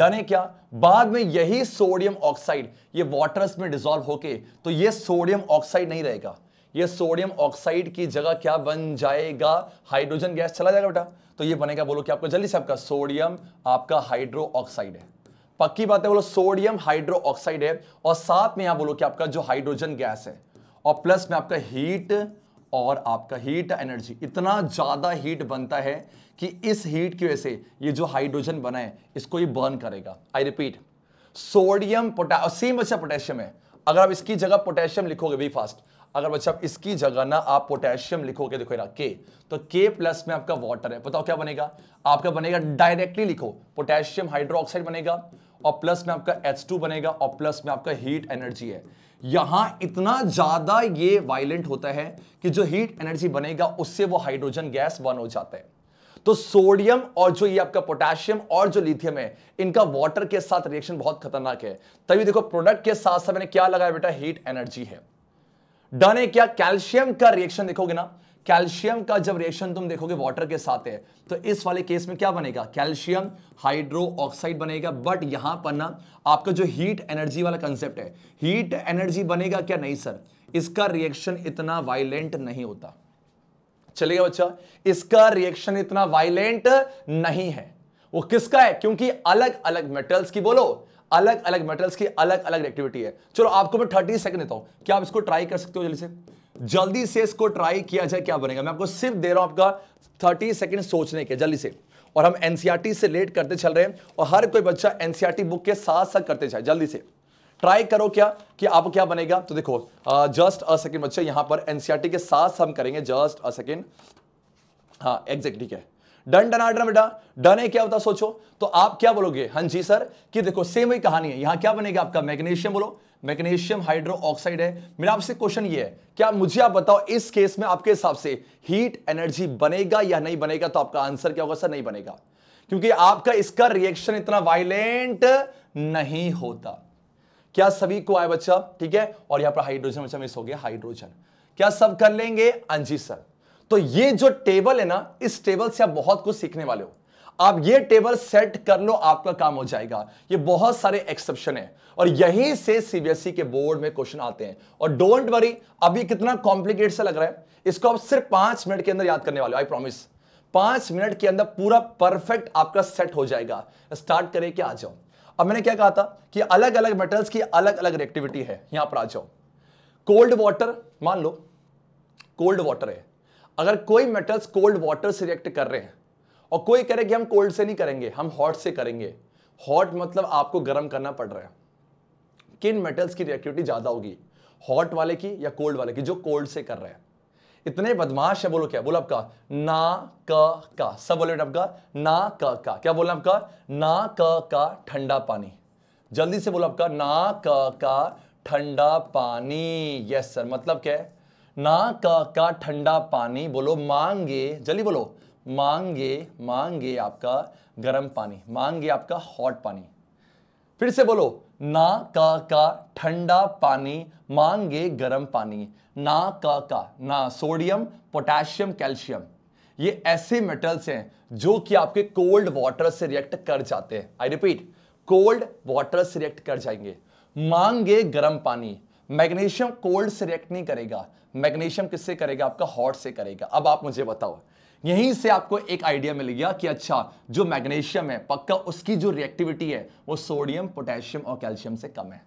डने क्या बाद में यही सोडियम ऑक्साइड ये वाटर्स में डिजोल्व होके तो ये सोडियम ऑक्साइड नहीं रहेगा ये सोडियम ऑक्साइड की जगह क्या बन जाएगा हाइड्रोजन गैस चला जाएगा बेटा तो ये बनेगा बोलो कि आपको जल्दी से आपका सोडियम आपका हाइड्रो ऑक्साइड है पक्की बात है बोलो सोडियम हाइड्रो ऑक्साइड है और साथ में यहां बोलो कि आपका जो हाइड्रोजन गैस है और प्लस में आपका हीट और आपका हीट एनर्जी इतना ज़्यादा हीट बनता है कि इस हीट की वजह से ये जो हाइड्रोजन बना है इसको ये बर्न करेगा आई रिपीट सोडियम पोटा सेम बच्चा पोटेशियम है अगर आप इसकी जगह पोटेशियम लिखोगे भी फास्ट अगर बच्चा आप इसकी जगह ना आप पोटेशियम लिखोगे देखो यार के तो के प्लस में आपका वाटर है बताओ क्या बनेगा आपका बनेगा डायरेक्टली लिखो पोटेशियम हाइड्रोक्साइड बनेगा और प्लस में आपका H2 बनेगा और प्लस में आपका हीट एनर्जी है यहां इतना ज्यादा ये वायलेंट होता है कि जो हीट एनर्जी बनेगा उससे वो हाइड्रोजन गैस बन हो जाता है तो सोडियम और जो ये आपका पोटेशियम और जो लिथियम है इनका वाटर के साथ रिएक्शन बहुत खतरनाक है तभी देखो प्रोडक्ट के साथ साथ मैंने क्या लगाया बेटा हीट एनर्जी है डन है क्या कैल्शियम का रिएक्शन देखोगे ना कैल्शियम का जब रिएक्शन तुम देखोगे वाटर के साथ है तो इस वाले केस में क्या बनेगा कैल्शियम हाइड्रो ऑक्साइड बनेगा बट यहां पर ना आपका जो हीट एनर्जी वाला कंसेप्ट है हीट एनर्जी बनेगा क्या नहीं सर इसका रिएक्शन इतना वायलेंट नहीं होता चलिए बच्चा इसका रिएक्शन इतना वायलेंट नहीं है वो किसका है क्योंकि अलग अलग मेटल्स की बोलो अलग अलग मेटल्स की अलग अलग एक्टिविटी है चलो आपको मैं थर्टी सेकंड देता हूं क्या आप इसको ट्राई कर सकते हो जल्दी से जल्दी से इसको ट्राई किया जाए क्या बनेगा मैं आपको सिर्फ दे रहा हूं आपका थर्टी सेकेंड सोचने के जल्दी से और हम एनसीआरटी e से लेट करते चल रहे हैं और हर कोई बच्चा एनसीआरटी बुक e के साथ साथ करते जाए जल्दी से ट्राई करो क्या कि आप क्या बनेगा तो देखो जस्ट अ सेकेंड बच्चा यहां पर एनसीआरटी e के साथ हम करेंगे जस्ट अ सेकेंड हाँ एग्जैक्ट ठीक है डन डन आर्डर बेटा डन है क्या होता सोचो तो आप क्या बोलोगे हां जी सर कि देखो सेम ही कहानी है यहां क्या बनेगा आपका मैग्नीशियम बोलो मैग्नीशियम हाइड्रो ऑक्साइड है मेरा आपसे क्वेश्चन ये है क्या मुझे आप बताओ इस केस में आपके हिसाब से हीट एनर्जी बनेगा या नहीं बनेगा तो आपका आंसर क्या होगा सर नहीं बनेगा क्योंकि आपका इसका रिएक्शन इतना वायलेंट नहीं होता क्या सभी को आया बच्चा ठीक है और यहां पर हाइड्रोजन बच्चा मिस हो गया हाइड्रोजन क्या सब कर लेंगे अंजी हाँ सर तो ये जो टेबल है ना इस टेबल से आप बहुत कुछ सीखने वाले हो आप ये टेबल सेट कर लो आपका काम हो जाएगा ये बहुत सारे एक्सेप्शन है और यहीं से सीबीएसई e के बोर्ड में क्वेश्चन आते हैं और डोंट वरी अभी कितना कॉम्प्लिकेट सा लग रहा है इसको आप सिर्फ पांच मिनट के अंदर याद करने वाले आई प्रॉमिस पांच मिनट के अंदर पूरा परफेक्ट आपका सेट हो जाएगा स्टार्ट करें कि आ जाओ अब मैंने क्या कहा था कि अलग अलग मेटल्स की अलग अलग रिएक्टिविटी है यहां पर आ जाओ कोल्ड वाटर मान लो कोल्ड वाटर है अगर कोई मेटल्स कोल्ड वाटर से रिएक्ट कर रहे हैं और कोई कह रहे कि हम कोल्ड से नहीं करेंगे हम हॉट से करेंगे हॉट मतलब आपको गर्म करना पड़ रहा है किन मेटल्स की रिएक्टिविटी ज़्यादा होगी हॉट वाले की या कोल्ड वाले की जो कोल्ड से कर रहे हैं इतने बदमाश है बोलो क्या बोलो आपका ना क का सब बोले आपका ना क का क्या बोलना आपका ना क का ठंडा पानी जल्दी से बोलो आपका ना क का ठंडा पानी यस सर मतलब क्या है ना क का ठंडा पानी बोलो मांगे जल्दी बोलो मांगे मांगे आपका गर्म पानी मांगे आपका हॉट पानी फिर से बोलो ना का का ठंडा पानी मांगे गर्म पानी ना का का ना सोडियम पोटेशियम कैल्शियम ये ऐसे मेटल्स हैं जो कि आपके कोल्ड वाटर से रिएक्ट कर जाते हैं आई रिपीट कोल्ड वाटर से रिएक्ट कर जाएंगे मांगे गर्म पानी मैग्नीशियम कोल्ड से रिएक्ट नहीं करेगा मैग्नीशियम किससे करेगा आपका हॉट से करेगा अब आप मुझे बताओ यहीं से आपको एक आइडिया मिल गया कि अच्छा जो मैग्नीशियम है पक्का उसकी जो रिएक्टिविटी है वो सोडियम पोटेशियम और कैल्शियम से कम है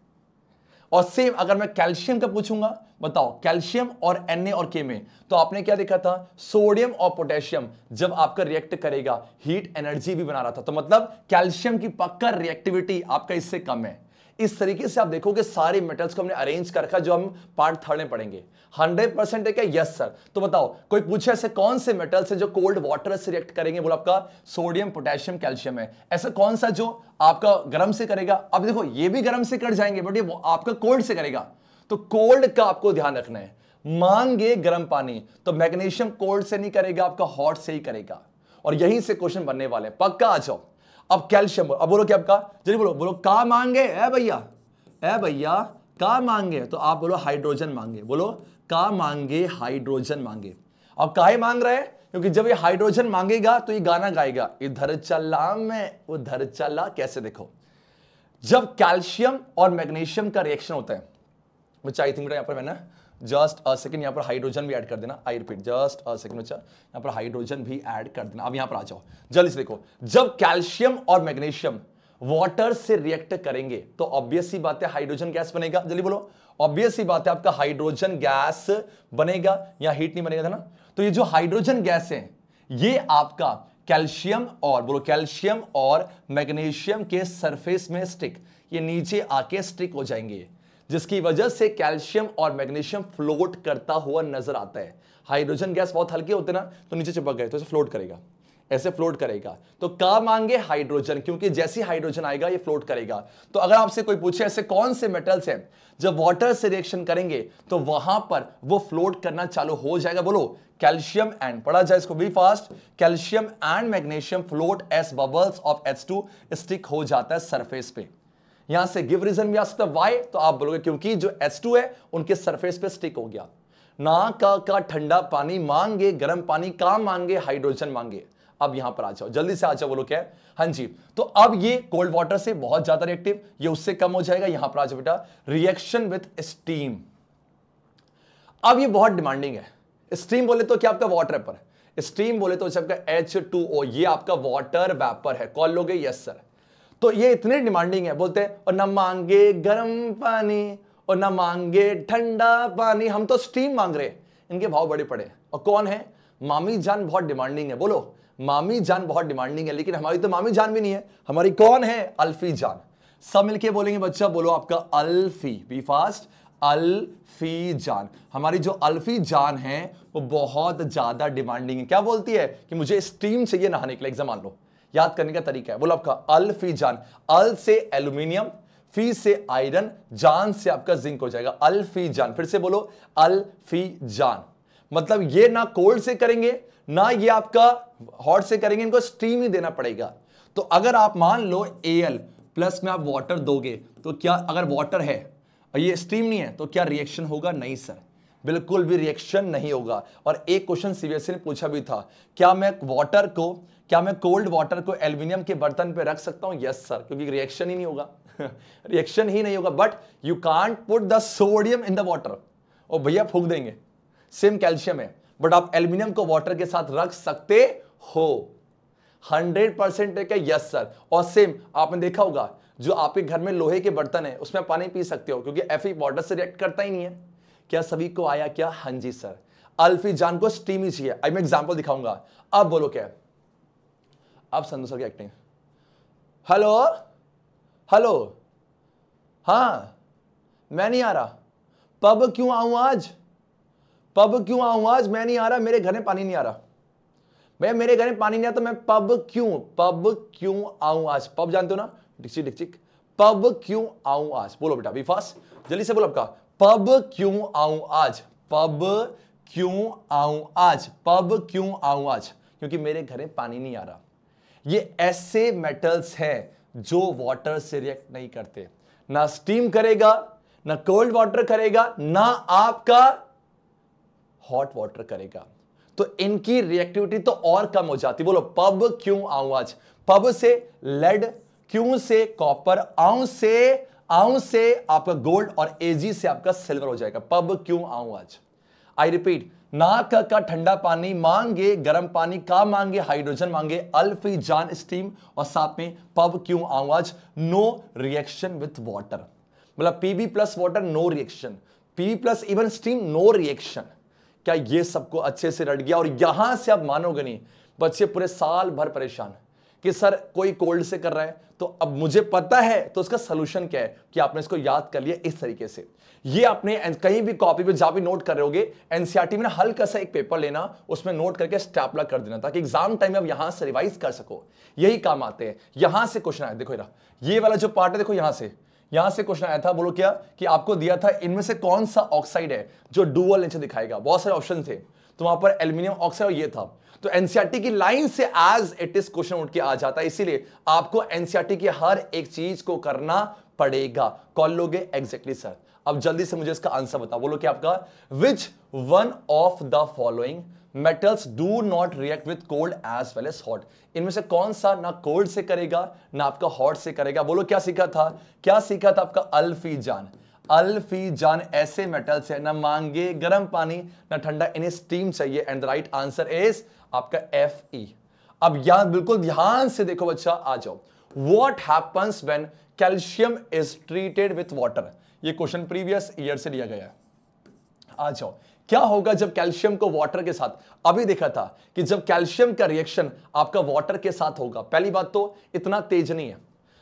और सेम अगर मैं कैल्शियम का पूछूंगा बताओ कैल्शियम और एन और के में तो आपने क्या देखा था सोडियम और पोटेशियम जब आपका रिएक्ट करेगा हीट एनर्जी भी बना रहा था तो मतलब कैल्शियम की पक्का रिएक्टिविटी आपका इससे कम है इस तरीके से आप देखोगे सारे मेटल्स को हमने अरेंज कर रखा जो हम पार्ट थर्ड में पढ़ेंगे हंड्रेड परसेंट है क्या यस सर तो बताओ कोई पूछे ऐसे कौन से मेटल्स है जो कोल्ड वाटर से रिएक्ट करेंगे बोला आपका सोडियम पोटेशियम कैल्शियम है ऐसा कौन सा जो आपका गर्म से करेगा अब देखो ये भी गर्म से कर जाएंगे बट ये आपका कोल्ड से करेगा तो कोल्ड का आपको ध्यान रखना है मांगे गर्म पानी तो मैग्नीशियम कोल्ड से नहीं करेगा आपका हॉट से ही करेगा और यहीं से क्वेश्चन बनने वाले पक्का आ जाओ अब कैल्शियम अब बोलो क्या आपका जल्दी बोलो बोलो का मांगे है भैया है भैया का मांगे तो आप बोलो हाइड्रोजन मांगे बोलो का मांगे हाइड्रोजन मांगे अब काहे मांग रहे क्योंकि जब ये हाइड्रोजन मांगेगा तो ये गाना गाएगा इधर चला में उधर चला कैसे देखो जब कैल्शियम और मैग्नीशियम का रिएक्शन होता है मुझे आई थिंक यहां पर मैंने जस्ट अ सेकंड यहाँ पर हाइड्रोजन भी ऐड कर देना I repeat just a second बच्चा यहाँ पर हाइड्रोजन भी ऐड कर देना अब यहाँ पर आ जाओ जल्दी से देखो जब कैल्शियम और मैग्नीशियम वाटर से रिएक्ट करेंगे तो ऑब्वियस सी बात है हाइड्रोजन गैस बनेगा जल्दी बोलो ऑब्वियस सी बात है आपका हाइड्रोजन गैस बनेगा या हीट नहीं बनेगा था ना तो ये जो हाइड्रोजन गैस है ये आपका कैल्शियम और बोलो कैल्शियम और मैग्नीशियम के सरफेस में स्टिक ये नीचे आके स्टिक हो जाएंगे जिसकी वजह से कैल्शियम और मैग्नीशियम फ्लोट करता हुआ नजर आता है हाइड्रोजन गैस बहुत हल्के होते ना तो नीचे चिपक गए तो ऐसे फ्लोट करेगा ऐसे फ्लोट करेगा तो कब मांगे हाइड्रोजन क्योंकि जैसे हाइड्रोजन आएगा ये फ्लोट करेगा तो अगर आपसे कोई पूछे ऐसे कौन से मेटल्स हैं जब वाटर से रिएक्शन करेंगे तो वहां पर वो फ्लोट करना चालू हो जाएगा बोलो कैल्शियम एंड पढ़ा जाए इसको भी fast calcium and magnesium float as bubbles of H stick हो जाता है सरफेस पे यहां से गिव रीजन भी आ सकता है वाई तो आप बोलोगे क्योंकि जो एस टू है उनके सरफेस पे स्टिक हो गया ना का का ठंडा पानी मांगे गर्म पानी का मांगे हाइड्रोजन मांगे अब यहां पर आ जाओ जल्दी से आ जाओ बोलो क्या है हाँ जी तो अब ये कोल्ड वाटर से बहुत ज्यादा रिएक्टिव ये उससे कम हो जाएगा यहां पर आ जाओ बेटा रिएक्शन विथ स्टीम अब ये बहुत डिमांडिंग है स्टीम बोले तो क्या आपका वाटर पर स्टीम बोले तो अच्छा आपका एच टू ओ ये आपका वाटर वेपर है कॉल लोगे यस सर तो ये इतने डिमांडिंग है बोलते हैं और ना मांगे गर्म पानी और ना मांगे ठंडा पानी हम तो स्टीम मांग रहे हैं इनके भाव बड़े पड़े और कौन है मामी जान बहुत डिमांडिंग है बोलो मामी जान बहुत डिमांडिंग है लेकिन हमारी तो मामी जान भी नहीं है हमारी कौन है अल्फी जान सब मिलके बोलेंगे बच्चा बोलो आपका अल्फी बी फास्ट अल्फी जान हमारी जो अल्फी जान है वो बहुत ज्यादा डिमांडिंग है क्या बोलती है कि मुझे स्टीम चाहिए नहाने के लिए एग्जाम मान लो याद करने का तरीका है बोलो आपका अल फी जान अल से एल्यूमिनियम फी से आयरन जान से आपका जिंक हो जाएगा अल फी जान फिर से बोलो अल फी जान मतलब ये ना कोल्ड से करेंगे ना ये आपका हॉट से करेंगे इनको स्टीम ही देना पड़ेगा तो अगर आप मान लो एल प्लस में आप वाटर दोगे तो क्या अगर वाटर है और ये स्टीम नहीं है तो क्या रिएक्शन होगा नहीं सर बिल्कुल भी रिएक्शन नहीं होगा और एक क्वेश्चन सीबीएसई ने पूछा भी था क्या मैं वाटर को क्या मैं कोल्ड वाटर को एल्युमिनियम के बर्तन पे रख सकता हूं यस सर क्योंकि रिएक्शन ही नहीं होगा रिएक्शन ही नहीं होगा but you can't put the sodium in the water और भैया फूक देंगे सेम कैल्शियम है बट आप एल्युमिनियम को वाटर के साथ रख सकते हो हंड्रेड परसेंट है क्या यस सर और सेम आपने देखा होगा जो आपके घर में लोहे के बर्तन है उसमें पानी पी सकते हो क्योंकि एफ वाटर से रिएक्ट करता ही नहीं है क्या सभी को आया क्या हांजी सर अल्फी जान को स्टीम ही चाहिए आई मैं एग्जाम्पल दिखाऊंगा अब बोलो क्या अब संधू सर की एक्टिंग हेलो हेलो हाँ मैं नहीं आ रहा पब क्यों आऊं आज पब क्यों आऊं आज मैं नहीं आ रहा मेरे घर में पानी नहीं आ रहा भैया मेरे घर में पानी नहीं आता तो मैं पब क्यों पब क्यों आऊं आज पब जानते हो ना डिक्सी डिक्चिक पब क्यों आऊं आज बोलो बेटा फास्ट जल्दी से बोलो आपका पब क्यों आऊं आज पब क्यों आऊं आज पब क्यों आऊं आज क्योंकि मेरे घर में पानी नहीं आ रहा ये ऐसे मेटल्स हैं जो वाटर से रिएक्ट नहीं करते ना स्टीम करेगा ना कोल्ड वाटर करेगा ना आपका हॉट वाटर करेगा तो इनकी रिएक्टिविटी तो और कम हो जाती बोलो पब क्यों आऊं आज पब से लेड क्यों से कॉपर आऊं से आऊं से आपका गोल्ड और एजी से आपका सिल्वर हो जाएगा पब क्यों आऊं आज आई रिपीट नाक का ठंडा पानी मांगे गर्म पानी का मांगे हाइड्रोजन मांगे अल्फी जान स्टीम और साथ में पब क्यों आवाज नो रिएक्शन विथ वॉटर मतलब PB plus water no reaction PB plus even steam no reaction क्या ये सबको अच्छे से रट गया और यहां से आप मानोगे नहीं बच्चे पूरे साल भर परेशान कि सर कोई कोल्ड से कर रहा है तो अब मुझे पता है तो उसका सलूशन क्या है कि आपने इसको याद कर लिया इस तरीके से ये आपने कहीं भी कॉपी पे जहां भी नोट कर रहे होगे एनसीआरटी e में हल्का सा एक पेपर लेना उसमें नोट करके स्टैपला कर देना ताकि एग्जाम टाइम में अब यहां से रिवाइज कर सको यही काम आते हैं यहां से क्वेश्चन आया देखो इरा ये वाला जो पार्ट है देखो यहां से यहां से क्वेश्चन आया था बोलो क्या कि आपको दिया था इनमें से कौन सा ऑक्साइड है जो डुअल नेचर दिखाएगा बहुत सारे ऑप्शन थे तो वहां पर एल्यूमिनियम ऑक्साइड और ये था तो एनसीआरटी e की लाइन से एज इट इज क्वेश्चन उठ के आ जाता है इसीलिए आपको एनसीआरटी e की हर एक चीज को करना पड़ेगा कॉल लोगे एग्जैक्टली सर अब जल्दी से मुझे इसका आंसर बताओ बोलो क्या आपका which one of the following metals do not react with cold as well as hot इनमें से कौन सा ना कोल्ड से करेगा ना आपका हॉट से करेगा बोलो क्या सीखा था क्या सीखा था आपका अल्फी जान अल्फी जान ऐसे मेटल्स है ना मांगे गर्म पानी ना ठंडा इन्हें स्टीम चाहिए and the right answer is आपका एफ ई अब यहां बिल्कुल ध्यान से देखो बच्चा आ जाओ what happens when calcium is treated with water ये क्वेश्चन प्रीवियस ईयर से लिया गया है आ जाओ क्या होगा जब कैल्शियम को वाटर के साथ अभी देखा था कि जब कैल्शियम का रिएक्शन आपका वाटर के साथ होगा पहली बात तो इतना तेज नहीं है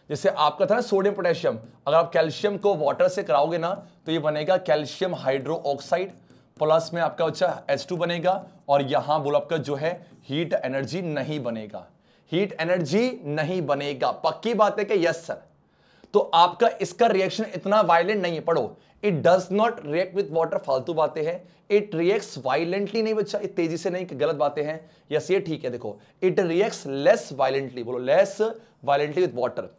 जैसे आपका था ना सोडियम पोटेशियम अगर आप कैल्शियम को वाटर से कराओगे ना तो ये बनेगा कैल्शियम हाइड्रो ऑक्साइड प्लस में आपका अच्छा एच टू बनेगा और यहां बोलो आपका जो है हीट एनर्जी नहीं बनेगा हीट एनर्जी नहीं बनेगा पक्की बात है कि यस सर तो आपका इसका रिएक्शन इतना वायलेंट नहीं है पढ़ो it does not react with water फालतू बातें हैं इट रिएक्ट वायलेंटली नहीं बच्चा तेजी से नहीं गलत बातें हैं यस ये ठीक है देखो इट रिएक्ट लेस वायलेंटली बोलो लेस वायलेंटली विथ वाटर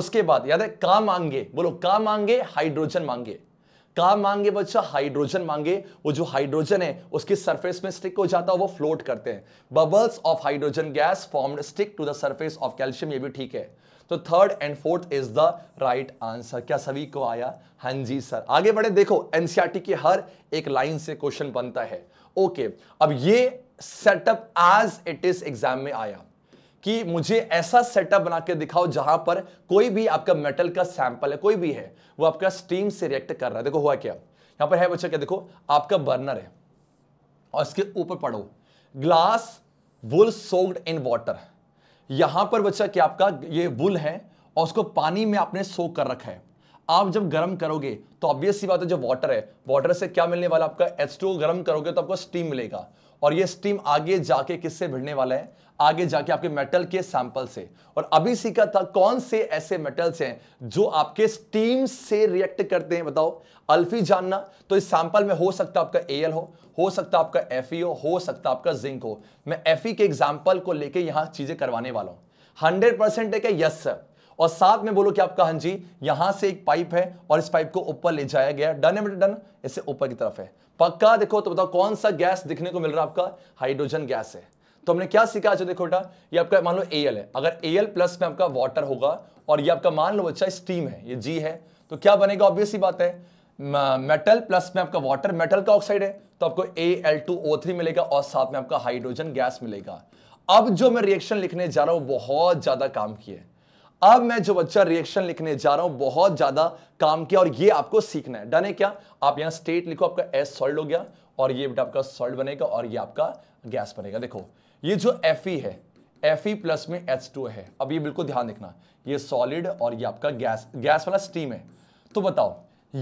उसके बाद याद है का मांगे बोलो का मांगे हाइड्रोजन मांगे का मांगे बच्चा हाइड्रोजन मांगे वो जो हाइड्रोजन है उसकी सरफेस में स्टिक हो जाता है वो फ्लोट करते हैं bubbles of hydrogen gas formed stick to the surface of calcium ये भी ठीक है तो third and fourth is the right answer क्या सभी को आया हां जी सर आगे बढ़े देखो एनसीआरटी के हर एक लाइन से क्वेश्चन बनता है ओके okay, अब ये setup as it is exam में आया कि मुझे ऐसा सेटअप बना के दिखाओ जहां पर कोई भी आपका मेटल का सैंपल है कोई भी है वो आपका स्टीम से रिएक्ट कर रहा है देखो हुआ क्या यहां पर है बच्चा क्या देखो आपका बर्नर है और इसके ऊपर पढ़ो glass wool soaked in water यहां पर बच्चा कि आपका ये वुल है और उसको पानी में आपने सो कर रखा है आप जब गर्म करोगे तो ऑब्वियस सी बात है जो वाटर है वाटर से क्या मिलने वाला आपका एच टू गर्म करोगे तो आपको स्टीम मिलेगा और ये स्टीम आगे जाके किससे भिड़ने वाला है आगे जाके आपके मेटल के सैंपल से और अभी सीखा था कौन से ऐसे मेटल्स हैं जो आपके स्टीम से रिएक्ट करते हैं बताओ अल्फी जानना तो इस सैंपल में हो सकता आपका एल हो हो सकता आपका एफ हो हो सकता आपका जिंक हो मैं एफ के एग्जाम्पल को लेकर यहां चीजें करवाने वाला हूं हंड्रेड परसेंट है यस सर और साथ में बोलो कि आपका हां जी यहां से एक पाइप है और इस पाइप को ऊपर ले जाया गया डन है डन इसे ऊपर की तरफ है पक्का देखो तो बताओ कौन सा गैस दिखने को मिल रहा है आपका हाइड्रोजन गैस है तो हमने क्या सीखा अच्छा देखो बेटा ये आपका मान लो एल है अगर एल प्लस में आपका वाटर होगा और ये आपका मान लो बच्चा स्टीम है ये जी है तो क्या बनेगा ऑब्वियस ही बात है मेटल प्लस में आपका वाटर मेटल का ऑक्साइड है तो आपको A L two O three मिलेगा और साथ में आपका हाइड्रोजन गैस मिलेगा अब जो मैं रिएक्शन लिखने जा रहा हूं बहुत ज्यादा काम किया अब मैं जो बच्चा रिएक्शन लिखने जा रहा हूं बहुत ज्यादा काम किया और ये आपको सीखना है डन है क्या आप यहां स्टेट लिखो आपका एस सॉल्ट हो गया और ये बेटा आपका सॉल्ट बनेगा और ये आपका गैस बनेगा देखो ये जो एफ है एफ प्लस में एच टू है अब ये बिल्कुल ध्यान रखना ये सॉलिड और ये आपका गैस गैस वाला स्टीम है तो बताओ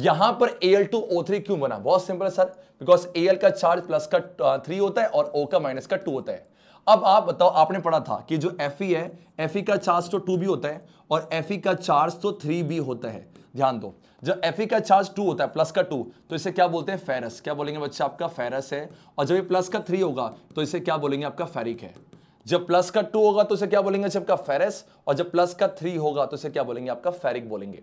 यहां पर Al2O3 क्यों बना बहुत सिंपल है सर बिकॉज Al का चार्ज प्लस का थ्री होता है और O का माइनस का टू होता है अब आप बताओ आपने पढ़ा था कि जो Fe है Fe का चार्ज तो टू भी होता है और Fe का चार्ज तो थ्री भी होता है ध्यान दो जब एफ e का चार्ज टू होता है प्लस का टू तो इसे क्या बोलते हैं फेरस क्या बोलेंगे बच्चा आपका फेरस है और जब ये प्लस का थ्री होगा तो इसे क्या बोलेंगे आपका फेरिक है जब प्लस का टू तो होगा तो इसे क्या बोलेंगे आपका फेरस और जब प्लस का थ्री होगा तो इसे क्या बोलेंगे आपका फेरिक बोलेंगे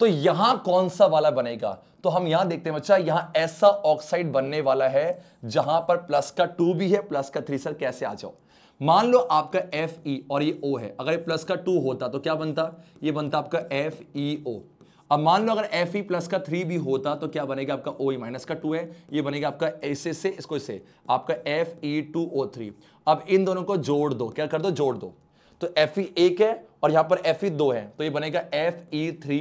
तो यहां कौन सा वाला बनेगा तो हम यहां देखते हैं बच्चा यहां ऐसा ऑक्साइड बनने वाला है जहां पर प्लस का टू भी है प्लस का थ्री सर कैसे आ जाओ मान लो आपका एफ ई e और ये ओ है अगर ये प्लस का टू होता तो क्या बनता ये बनता आपका एफ ई ओ अब मान लो अगर एफ ई प्लस का थ्री भी होता तो क्या बनेगा आपका ओ ई माइनस का टू है ये बनेगा आपका ऐसे से इसको इसे आपका F E two O three अब इन दोनों को जोड़ दो क्या कर दो जोड़ दो तो एफ ई एक है और यहाँ पर एफ ई दो है तो ये बनेगा एफ ई थ्री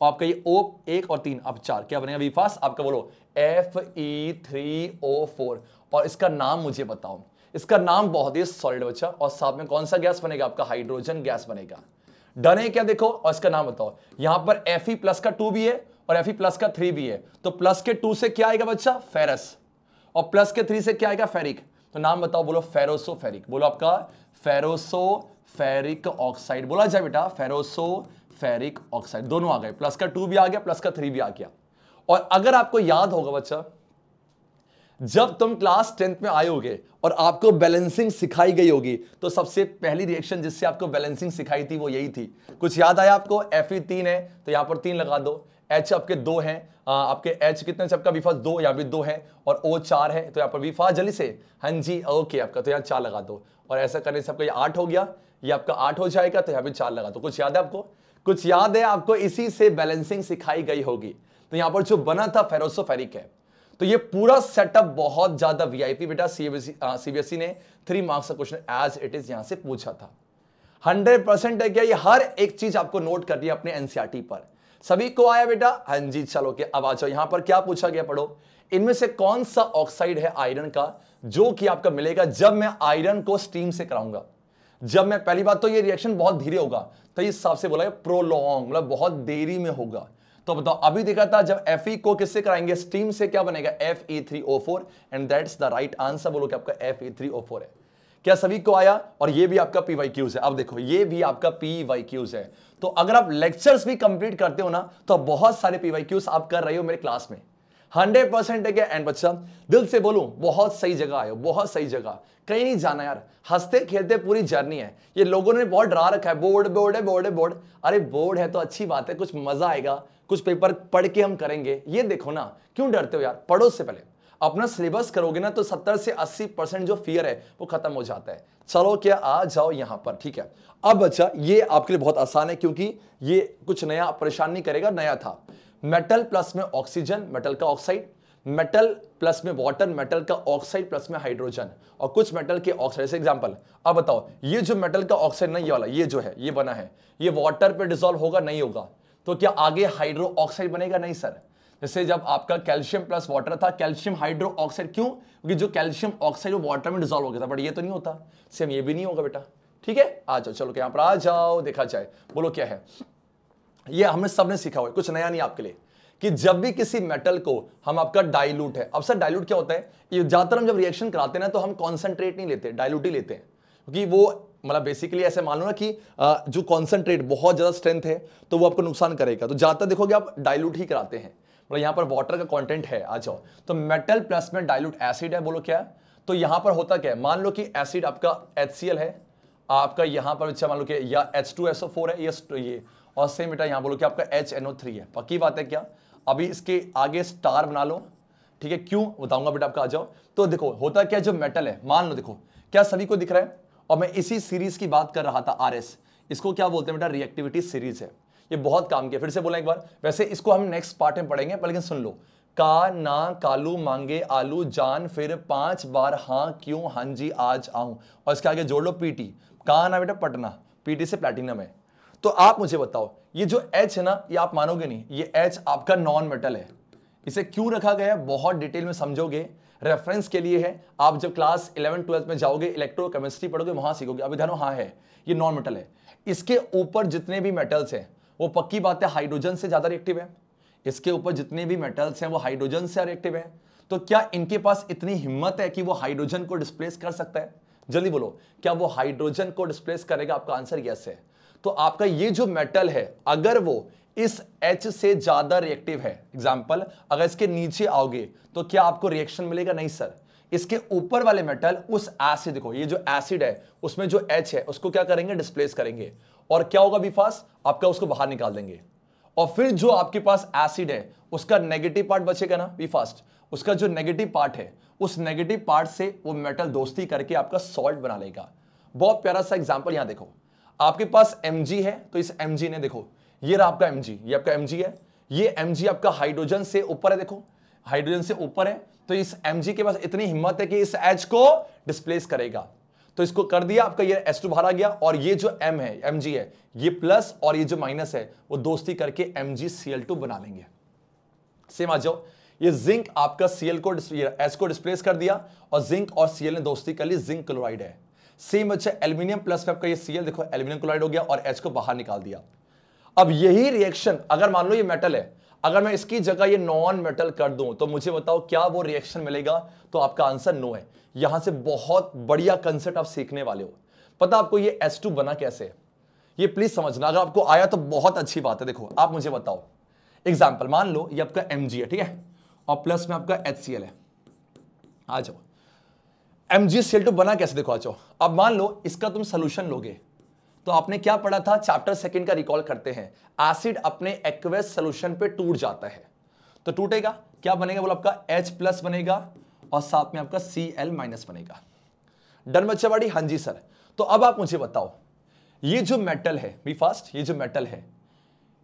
और आपका ये ओ एक और तीन अब चार क्या बनेगा वीफास आपका बोलो F E three O four और इसका नाम मुझे बताओ इसका नाम बहुत ही सॉलिड बच्चा और साथ में कौन सा गैस बनेगा आपका हाइड्रोजन गैस बनेगा डन है क्या देखो और इसका नाम बताओ यहां पर एफ प्लस का टू भी है और एफ प्लस का थ्री भी है तो प्लस के टू से क्या आएगा बच्चा फेरस और प्लस के थ्री से क्या आएगा फेरिक तो नाम बताओ बोलो फेरोसो फेरिक बोलो आपका फेरोसो फेरिक ऑक्साइड बोला जाए बेटा फेरोसो फेरिक ऑक्साइड दोनों आ गए प्लस का टू भी आ गया प्लस का थ्री भी आ गया और अगर आपको याद होगा बच्चा जब तुम क्लास टेंथ में आए होगे और आपको बैलेंसिंग सिखाई गई होगी तो सबसे पहली रिएक्शन जिससे आपको बैलेंसिंग सिखाई थी वो यही थी कुछ याद आया आपको एफ ई e तीन है तो यहां पर तीन लगा दो एच आपके दो हैं आपके एच कितने सबका विफा दो या भी दो है और ओ चार है तो यहाँ पर विफा जल्दी से हाँ जी ओके आपका तो यहाँ चार लगा दो और ऐसा करने से आपका ये आठ हो गया ये आपका आठ हो जाएगा तो यहाँ पे चार लगा दो कुछ याद है आपको कुछ याद है आपको इसी से बैलेंसिंग सिखाई गई होगी तो यहाँ पर जो बना था फेरोसोफेरिक है तो ये पूरा सेटअप बहुत ज्यादा वीआईपी बेटा सीबीएसई e ने थ्री मार्क्स का क्वेश्चन एज इट इज यहां से पूछा था हंड्रेड परसेंट है क्या ये हर एक चीज आपको नोट कर दिया अपने एनसीआरटी e पर सभी को आया बेटा हाँ जी चलो के अब आ जाओ यहां पर क्या पूछा गया पढ़ो इनमें से कौन सा ऑक्साइड है आयरन का जो कि आपका मिलेगा जब मैं आयरन को स्टीम से कराऊंगा जब मैं पहली बात तो ये रिएक्शन बहुत धीरे होगा तो इस हिसाब से बोला प्रोलॉन्ग मतलब बहुत देरी में होगा तो बताओ अभी देखा था जब एफ e को किससे कराएंगे स्टीम से क्या बनेगा F E three O four and that the right answer बोलो कि आपका F E three O four है क्या सभी को आया और ये भी आपका पी वाई क्यूज है अब देखो ये भी आपका पी वाई क्यूज है तो अगर आप लेक्चर्स भी कंप्लीट करते हो ना तो बहुत सारे पी वाई क्यूज आप कर रहे हो मेरे क्लास में हंड्रेड परसेंट है एंड बच्चा दिल से बोलूं बहुत सही जगह आयो बहुत सही जगह कहीं नहीं जाना यार हंसते खेलते पूरी जर्नी है ये लोगों ने बहुत डरा रखा है बोर्ड बोर्ड है बोर्ड है बोर्ड अरे बोर्ड है तो अच्छी बात है कुछ मजा आएगा कुछ पेपर पढ़ के हम करेंगे ये देखो ना क्यों डरते हो यार पढ़ो से पहले अपना सिलेबस करोगे ना तो 70 से 80 परसेंट जो फियर है वो खत्म हो जाता है चलो क्या आ जाओ यहाँ पर ठीक है अब बच्चा ये आपके लिए बहुत आसान है क्योंकि ये कुछ नया परेशान नहीं करेगा नया था मेटल प्लस में ऑक्सीजन मेटल का ऑक्साइड मेटल प्लस में वाटर मेटल का ऑक्साइड प्लस में हाइड्रोजन और कुछ मेटल के ऑक्साइड से एग्जांपल अब बताओ ये जो मेटल का ऑक्साइड नहीं वाला ये जो है ये बना है ये वाटर पे डिजोल्व होगा नहीं होगा तो क्या आगे हाइड्रो ऑक्साइड बनेगा नहीं सर जैसे जब आपका कैल्शियम प्लस वाटर था कैल्शियम हाइड्रो ऑक्साइड क्यों क्योंकि जो कैल्शियम ऑक्साइड वाटर में डिजोल्व हो गया था बट ये तो नहीं होता सेम ये भी नहीं होगा बेटा ठीक है आ जाओ चलो यहां पर आ जाओ देखा जाए बोलो क्या है ये हमने सबने सीखा हुआ है कुछ नया नहीं आपके लिए कि जब भी किसी मेटल को हम आपका डाइल्यूट है अब सर डाइल्यूट क्या होता है ज्यादातर हम जब रिएक्शन कराते हैं ना तो हम कॉन्सेंट्रेट नहीं लेते डायलूट ही लेते हैं क्योंकि वो मतलब बेसिकली ऐसे मान लो ना कि जो कॉन्सेंट्रेट बहुत ज़्यादा स्ट्रेंथ है तो वो आपको नुकसान करेगा तो ज़्यादातर देखोगे आप डायलूट ही कराते हैं मतलब यहां पर वाटर का कॉन्टेंट है आ जाओ तो मेटल प्लस में डायलूट एसिड है बोलो क्या तो यहां पर होता क्या है मान लो कि एसिड आपका एच है आपका यहां पर अच्छा मान लो कि या एच है या ये और सेम बेटा यहाँ बोलो कि आपका एच एन ओ थ्री है पक्की बात है क्या अभी इसके आगे स्टार बना लो ठीक है क्यों बताऊंगा बेटा आपका आ जाओ तो देखो होता क्या जो मेटल है मान लो देखो क्या सभी को दिख रहा है और मैं इसी सीरीज की बात कर रहा था आर इसको क्या बोलते हैं बेटा रिएक्टिविटी सीरीज है ये बहुत काम किया फिर से बोला एक बार वैसे इसको हम नेक्स्ट पार्ट में पढ़ेंगे पर लेकिन सुन लो का ना कालू मांगे आलू जान फिर पांच बार हाँ क्यों हां जी आज आऊं और इसके आगे जोड़ लो पीटी का ना बेटा पटना पीटी से प्लैटिनम है तो आप मुझे बताओ ये जो एच है ना ये आप मानोगे नहीं ये एच आपका नॉन मेटल है इसे क्यों रखा गया है बहुत डिटेल में समझोगे रेफरेंस के लिए है आप जब क्लास 11 ट्वेल्थ में जाओगे इलेक्ट्रोकेमिस्ट्री पढ़ोगे वहां सीखोगे अभी ध्यान हाँ है ये नॉन मेटल है इसके ऊपर जितने भी मेटल्स हैं वो पक्की बात है हाइड्रोजन से ज़्यादा रिएक्टिव है इसके ऊपर जितने भी मेटल्स हैं वो हाइड्रोजन से रिएक्टिव है तो क्या इनके पास इतनी हिम्मत है कि वो हाइड्रोजन को डिस्प्लेस कर सकता है जल्दी बोलो क्या वो हाइड्रोजन को डिस्प्लेस करेगा आपका आंसर यस है तो आपका ये जो मेटल है अगर वो इस एच से ज्यादा रिएक्टिव है एग्जाम्पल अगर इसके नीचे आओगे तो क्या आपको रिएक्शन मिलेगा नहीं सर इसके ऊपर वाले मेटल उस एसिड को ये जो एसिड है उसमें जो एच है उसको क्या करेंगे डिस्प्लेस करेंगे और क्या होगा बिफास आपका उसको बाहर निकाल देंगे और फिर जो आपके पास एसिड है उसका नेगेटिव पार्ट बचेगा ना बी फास्ट उसका जो नेगेटिव पार्ट है उस नेगेटिव पार्ट से वो मेटल दोस्ती करके आपका सॉल्ट बना लेगा बहुत प्यारा सा एग्जाम्पल यहां देखो आपके पास एम है तो इस एम ने देखो ये रहा आपका एम ये आपका एम है ये एम आपका हाइड्रोजन से ऊपर है देखो हाइड्रोजन से ऊपर है तो इस एम के पास इतनी हिम्मत है कि इस एच को डिस्प्लेस करेगा तो इसको कर दिया आपका ये एस टू भरा गया और ये जो एम है एम है ये प्लस और ये जो माइनस है वो दोस्ती करके एम बना लेंगे सेम आ जाओ ये जिंक आपका सीएल को एस को डिस्प्लेस कर दिया और जिंक और सीएल ने दोस्ती कर ली जिंक क्लोराइड है सेम अच्छा एल्यूमिनियम प्लस फाइव का ये सीएल देखो एल्यूमिनियम क्लोराइड हो गया और एच को बाहर निकाल दिया अब यही रिएक्शन अगर मान लो ये मेटल है अगर मैं इसकी जगह ये नॉन मेटल कर दूं तो मुझे बताओ क्या वो रिएक्शन मिलेगा तो आपका आंसर नो है यहां से बहुत बढ़िया कंसेप्ट आप सीखने वाले हो पता आपको ये टू बना कैसे ये प्लीज समझना अगर आपको आया तो बहुत अच्छी बात है देखो आप मुझे बताओ एग्जाम्पल मान लो ये आपका एम है ठीक है और प्लस में आपका एच है आ जाओ एम जी सेल टू बना कैसे देखो आचो अब मान लो इसका तुम सोल्यूशन लोगे तो आपने क्या पढ़ा था चैप्टर सेकंड का रिकॉल करते हैं एसिड अपने एक्वेस सोल्यूशन पे टूट जाता है तो टूटेगा क्या बनेगा बोलो आपका H प्लस बनेगा और साथ में आपका सी एल माइनस बनेगा डन बच्चे बाड़ी हाँ जी सर तो अब आप मुझे बताओ ये जो मेटल है बी फास्ट ये जो मेटल है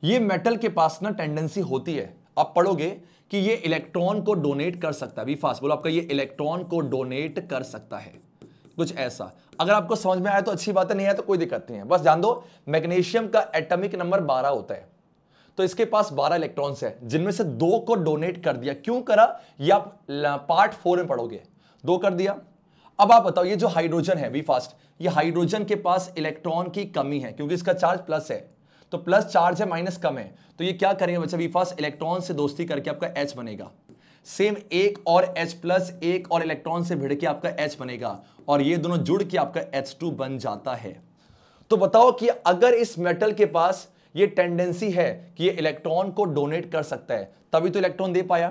ये मेटल के पास ना टेंडेंसी होती है आप पढ़ोगे कि ये इलेक्ट्रॉन को डोनेट कर सकता है भी फास्ट बोलो आपका ये इलेक्ट्रॉन को डोनेट कर सकता है कुछ ऐसा अगर आपको समझ में आया तो अच्छी बात है नहीं है तो कोई दिक्कत नहीं है बस जान दो मैग्नीशियम का एटॉमिक नंबर 12 होता है तो इसके पास 12 इलेक्ट्रॉन्स है जिनमें से दो को डोनेट कर दिया क्यों करा ये आप पार्ट फोर में पढ़ोगे दो कर दिया अब आप बताओ ये जो हाइड्रोजन है बी फास्ट ये हाइड्रोजन के पास इलेक्ट्रॉन की कमी है क्योंकि इसका चार्ज प्लस है तो प्लस चार्ज है माइनस कम है तो ये क्या करेंगे बच्चा फर्स्ट इलेक्ट्रॉन से दोस्ती करके आपका एच बनेगा सेम एक और एच प्लस एक और इलेक्ट्रॉन से भिड़ के आपका एच बनेगा और ये दोनों जुड़ के आपका एच टू बन जाता है तो बताओ कि अगर इस मेटल के पास ये टेंडेंसी है कि ये इलेक्ट्रॉन को डोनेट कर सकता है तभी तो इलेक्ट्रॉन दे पाया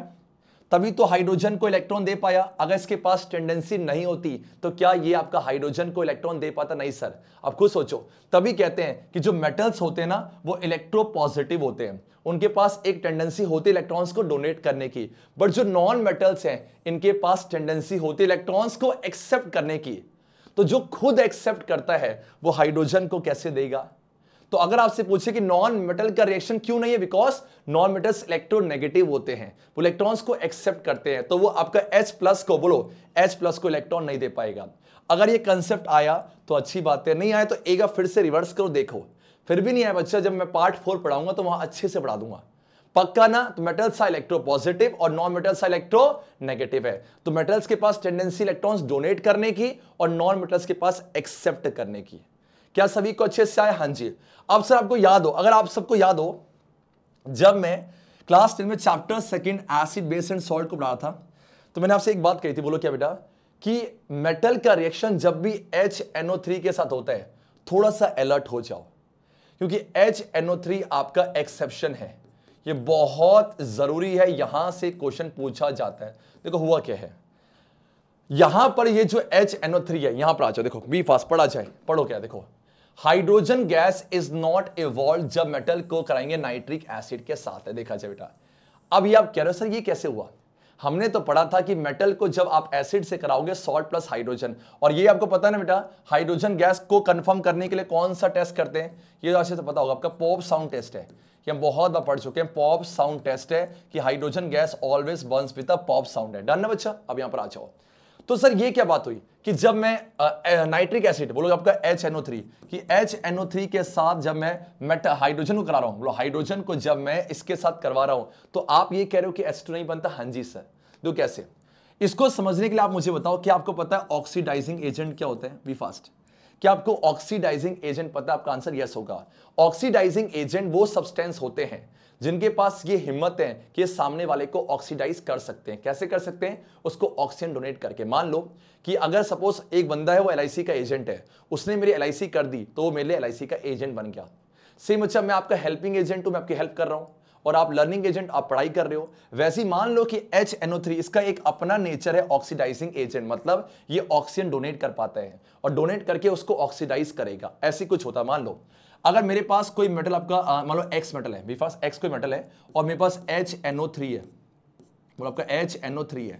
तभी तो हाइड्रोजन को इलेक्ट्रॉन दे पाया अगर इसके पास टेंडेंसी नहीं होती तो क्या ये आपका हाइड्रोजन को इलेक्ट्रॉन दे पाता नहीं सर आप खुद सोचो तभी कहते हैं कि जो मेटल्स होते हैं ना वो इलेक्ट्रो पॉजिटिव होते हैं उनके पास एक टेंडेंसी होती इलेक्ट्रॉन्स को डोनेट करने की बट जो नॉन मेटल्स हैं इनके पास टेंडेंसी होती इलेक्ट्रॉन्स को एक्सेप्ट करने की तो जो खुद एक्सेप्ट करता है वो हाइड्रोजन को कैसे देगा तो अगर आपसे पूछे कि नॉन मेटल का रिएक्शन क्यों नहीं है बिकॉज नॉन मेटल्स इलेक्ट्रोनेगेटिव होते हैं वो इलेक्ट्रॉन्स को एक्सेप्ट करते हैं तो वो आपका एच प्लस को बोलो एच प्लस को इलेक्ट्रॉन नहीं दे पाएगा अगर ये कंसेप्ट आया तो अच्छी बात है नहीं आया तो एक फिर से रिवर्स करो देखो फिर भी नहीं आया बच्चा जब मैं पार्ट फोर पढ़ाऊंगा तो वहां अच्छे से पढ़ा दूंगा पक्का ना तो मेटल्स सा इलेक्ट्रो पॉजिटिव और नॉन मेटल्स सा इलेक्ट्रो नेगेटिव है तो मेटल्स के पास टेंडेंसी इलेक्ट्रॉन्स डोनेट करने की और नॉन मेटल्स के पास एक्सेप्ट करने की क्या सभी को अच्छे से आए हाँ जी अब सर आपको याद हो अगर आप सबको याद हो जब मैं क्लास टेन में chapter second acid base and salt को पढ़ा था तो मैंने आपसे एक बात कही थी बोलो क्या बेटा कि मेटल का रिएक्शन जब भी एच थ्री के साथ होता है थोड़ा सा अलर्ट हो जाओ क्योंकि एच थ्री आपका एक्सेप्शन है ये बहुत ज़रूरी है यहां से क्वेश्चन पूछा जाता है देखो हुआ क्या है यहां पर ये जो एच एनओ थ्री है यहां पर आ जाओ देखो बी फास्ट पढ़ा जाए पढ़ो क्या देखो hydrogen gas is not evolve जब मेटल को कराएंगे नाइट्रिक एसिड के साथ है देखा जाए बेटा अब ये आप कह रहे हो सर ये कैसे हुआ हमने तो पढ़ा था कि मेटल को जब आप एसिड से कराओगे सॉल्ट प्लस हाइड्रोजन और ये आपको पता है ना बेटा हाइड्रोजन गैस को कंफर्म करने के लिए कौन सा टेस्ट करते हैं ये तो अच्छे से तो पता होगा आपका पॉप साउंड टेस्ट है कि हम बहुत बार पढ़ चुके हैं पॉप साउंड टेस्ट है कि hydrogen gas always burns with pop sound है डन ना बच्चा अब यहां पर आ जाओ तो सर ये क्या बात हुई कि जब मैं नाइट्रिक एसिड बोलो आपका एच एनओ थ्री कि एच एनओ थ्री के साथ जब मैं मेट हाइड्रोजन को करा रहा हूं बोलो हाइड्रोजन को जब मैं इसके साथ करवा रहा हूं तो आप ये कह रहे हो कि एसिड नहीं बनता हाँ जी सर देखो तो कैसे इसको समझने के लिए आप मुझे बताओ कि आपको पता है ऑक्सीडाइजिंग एजेंट क्या होते हैं वी फास्ट क्या आपको ऑक्सीडाइजिंग एजेंट पता है आपका आंसर यस होगा ऑक्सीडाइजिंग एजेंट वो सब्सटेंस होते हैं जिनके पास ये हिम्मत है कि सामने वाले को ऑक्सीडाइज कर सकते हैं कैसे कर सकते हैं उसको ऑक्सीजन डोनेट करके मान लो कि अगर सपोज एक बंदा है वो एल का एजेंट है उसने मेरी एल कर दी तो वो मेरे लिए एल का एजेंट बन गया सेम अच्छा मैं आपका हेल्पिंग एजेंट हूँ मैं आपकी हेल्प कर रहा हूँ और आप लर्निंग एजेंट आप पढ़ाई कर रहे हो वैसे मान लो कि एच एनओ इसका एक अपना नेचर है ऑक्सीडाइजिंग एजेंट मतलब ये ऑक्सीजन डोनेट कर पाता है और डोनेट करके उसको ऑक्सीडाइज करेगा ऐसी कुछ होता मान लो अगर मेरे पास कोई मेटल आपका मान लो एक्स मेटल है मेरे पास एक्स कोई मेटल है और मेरे पास एच एन ओ थ्री है मतलब आपका एच एन ओ थ्री है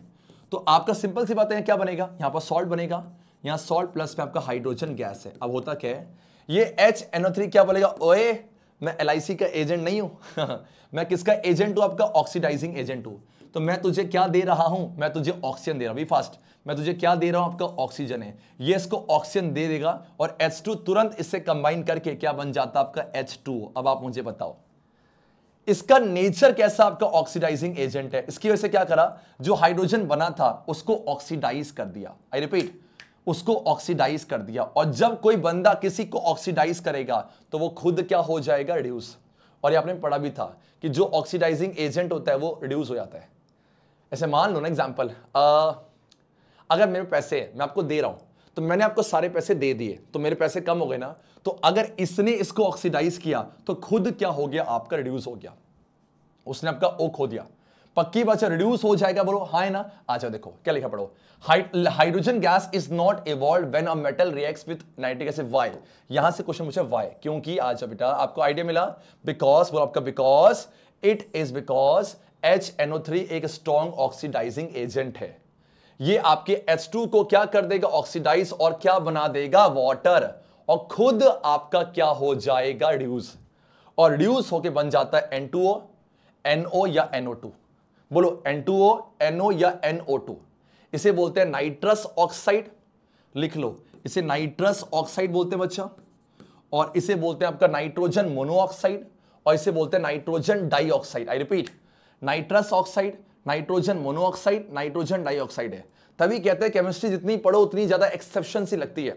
तो आपका सिंपल सी बात है क्या बनेगा यहाँ पर सॉल्ट बनेगा यहाँ सॉल्ट प्लस में आपका हाइड्रोजन गैस है अब होता क्या है ये एच एन ओ थ्री क्या बोलेगा ओए मैं एल का एजेंट नहीं हूँ मैं किसका एजेंट हूँ आपका ऑक्सीडाइजिंग एजेंट हूँ तो मैं तुझे क्या दे रहा हूं मैं तुझे ऑक्सीजन दे रहा हूं फास्ट मैं तुझे क्या दे रहा हूं आपका ऑक्सीजन है ये इसको ऑक्सीजन दे देगा और H2 तुरंत इससे कंबाइन करके क्या बन जाता है आपका टू अब आप मुझे बताओ इसका नेचर कैसा आपका ऑक्सीडाइजिंग एजेंट है इसकी वजह से क्या करा जो हाइड्रोजन बना था उसको ऑक्सीडाइज कर दिया आई रिपीट उसको ऑक्सीडाइज कर दिया और जब कोई बंदा किसी को ऑक्सीडाइज करेगा तो वो खुद क्या हो जाएगा रिड्यूस और ये आपने पढ़ा भी था कि जो ऑक्सीडाइजिंग एजेंट होता है वो रिड्यूस हो जाता है ऐसे मान लो ना एग्जाम्पल अगर मेरे पैसे मैं आपको दे रहा हूं तो मैंने आपको सारे पैसे दे दिए तो मेरे पैसे कम हो गए ना तो अगर इसने इसको ऑक्सीडाइज किया तो खुद क्या हो गया आपका रिड्यूस हो गया उसने आपका ओ खो दिया पक्की बात रिड्यूस हो जाएगा बोलो हाँ है ना आचा अच्छा, देखो क्या लिखा पढ़ो hydrogen gas is not evolve when a metal react with nitric acid why यहां से क्वेश्चन पूछा वाई क्योंकि आचा बेटा आपको आइडिया मिला बिकॉज बोलो आपका because it is because H NO three एक स्ट्रॉन्ग ऑक्सीडाइजिंग एजेंट है ये आपके एच टू को क्या कर देगा ऑक्सीडाइज और क्या बना देगा वॉटर और खुद आपका क्या हो जाएगा रिड्यूस और रिड्यूस होके बन जाता है N2O, NO या टू बोलो N2O, NO या टू इसे बोलते हैं नाइट्रस ऑक्साइड लिख लो इसे नाइट्रस ऑक्साइड बोलते हैं बच्चा और इसे बोलते हैं आपका नाइट्रोजन मोनोऑक्साइड और इसे बोलते हैं nitrogen dioxide I repeat nitrous oxide nitrogen monoxide nitrogen dioxide है तभी कहते हैं केमिस्ट्री जितनी पढ़ो उतनी ज़्यादा एक्सेप्शन सी लगती है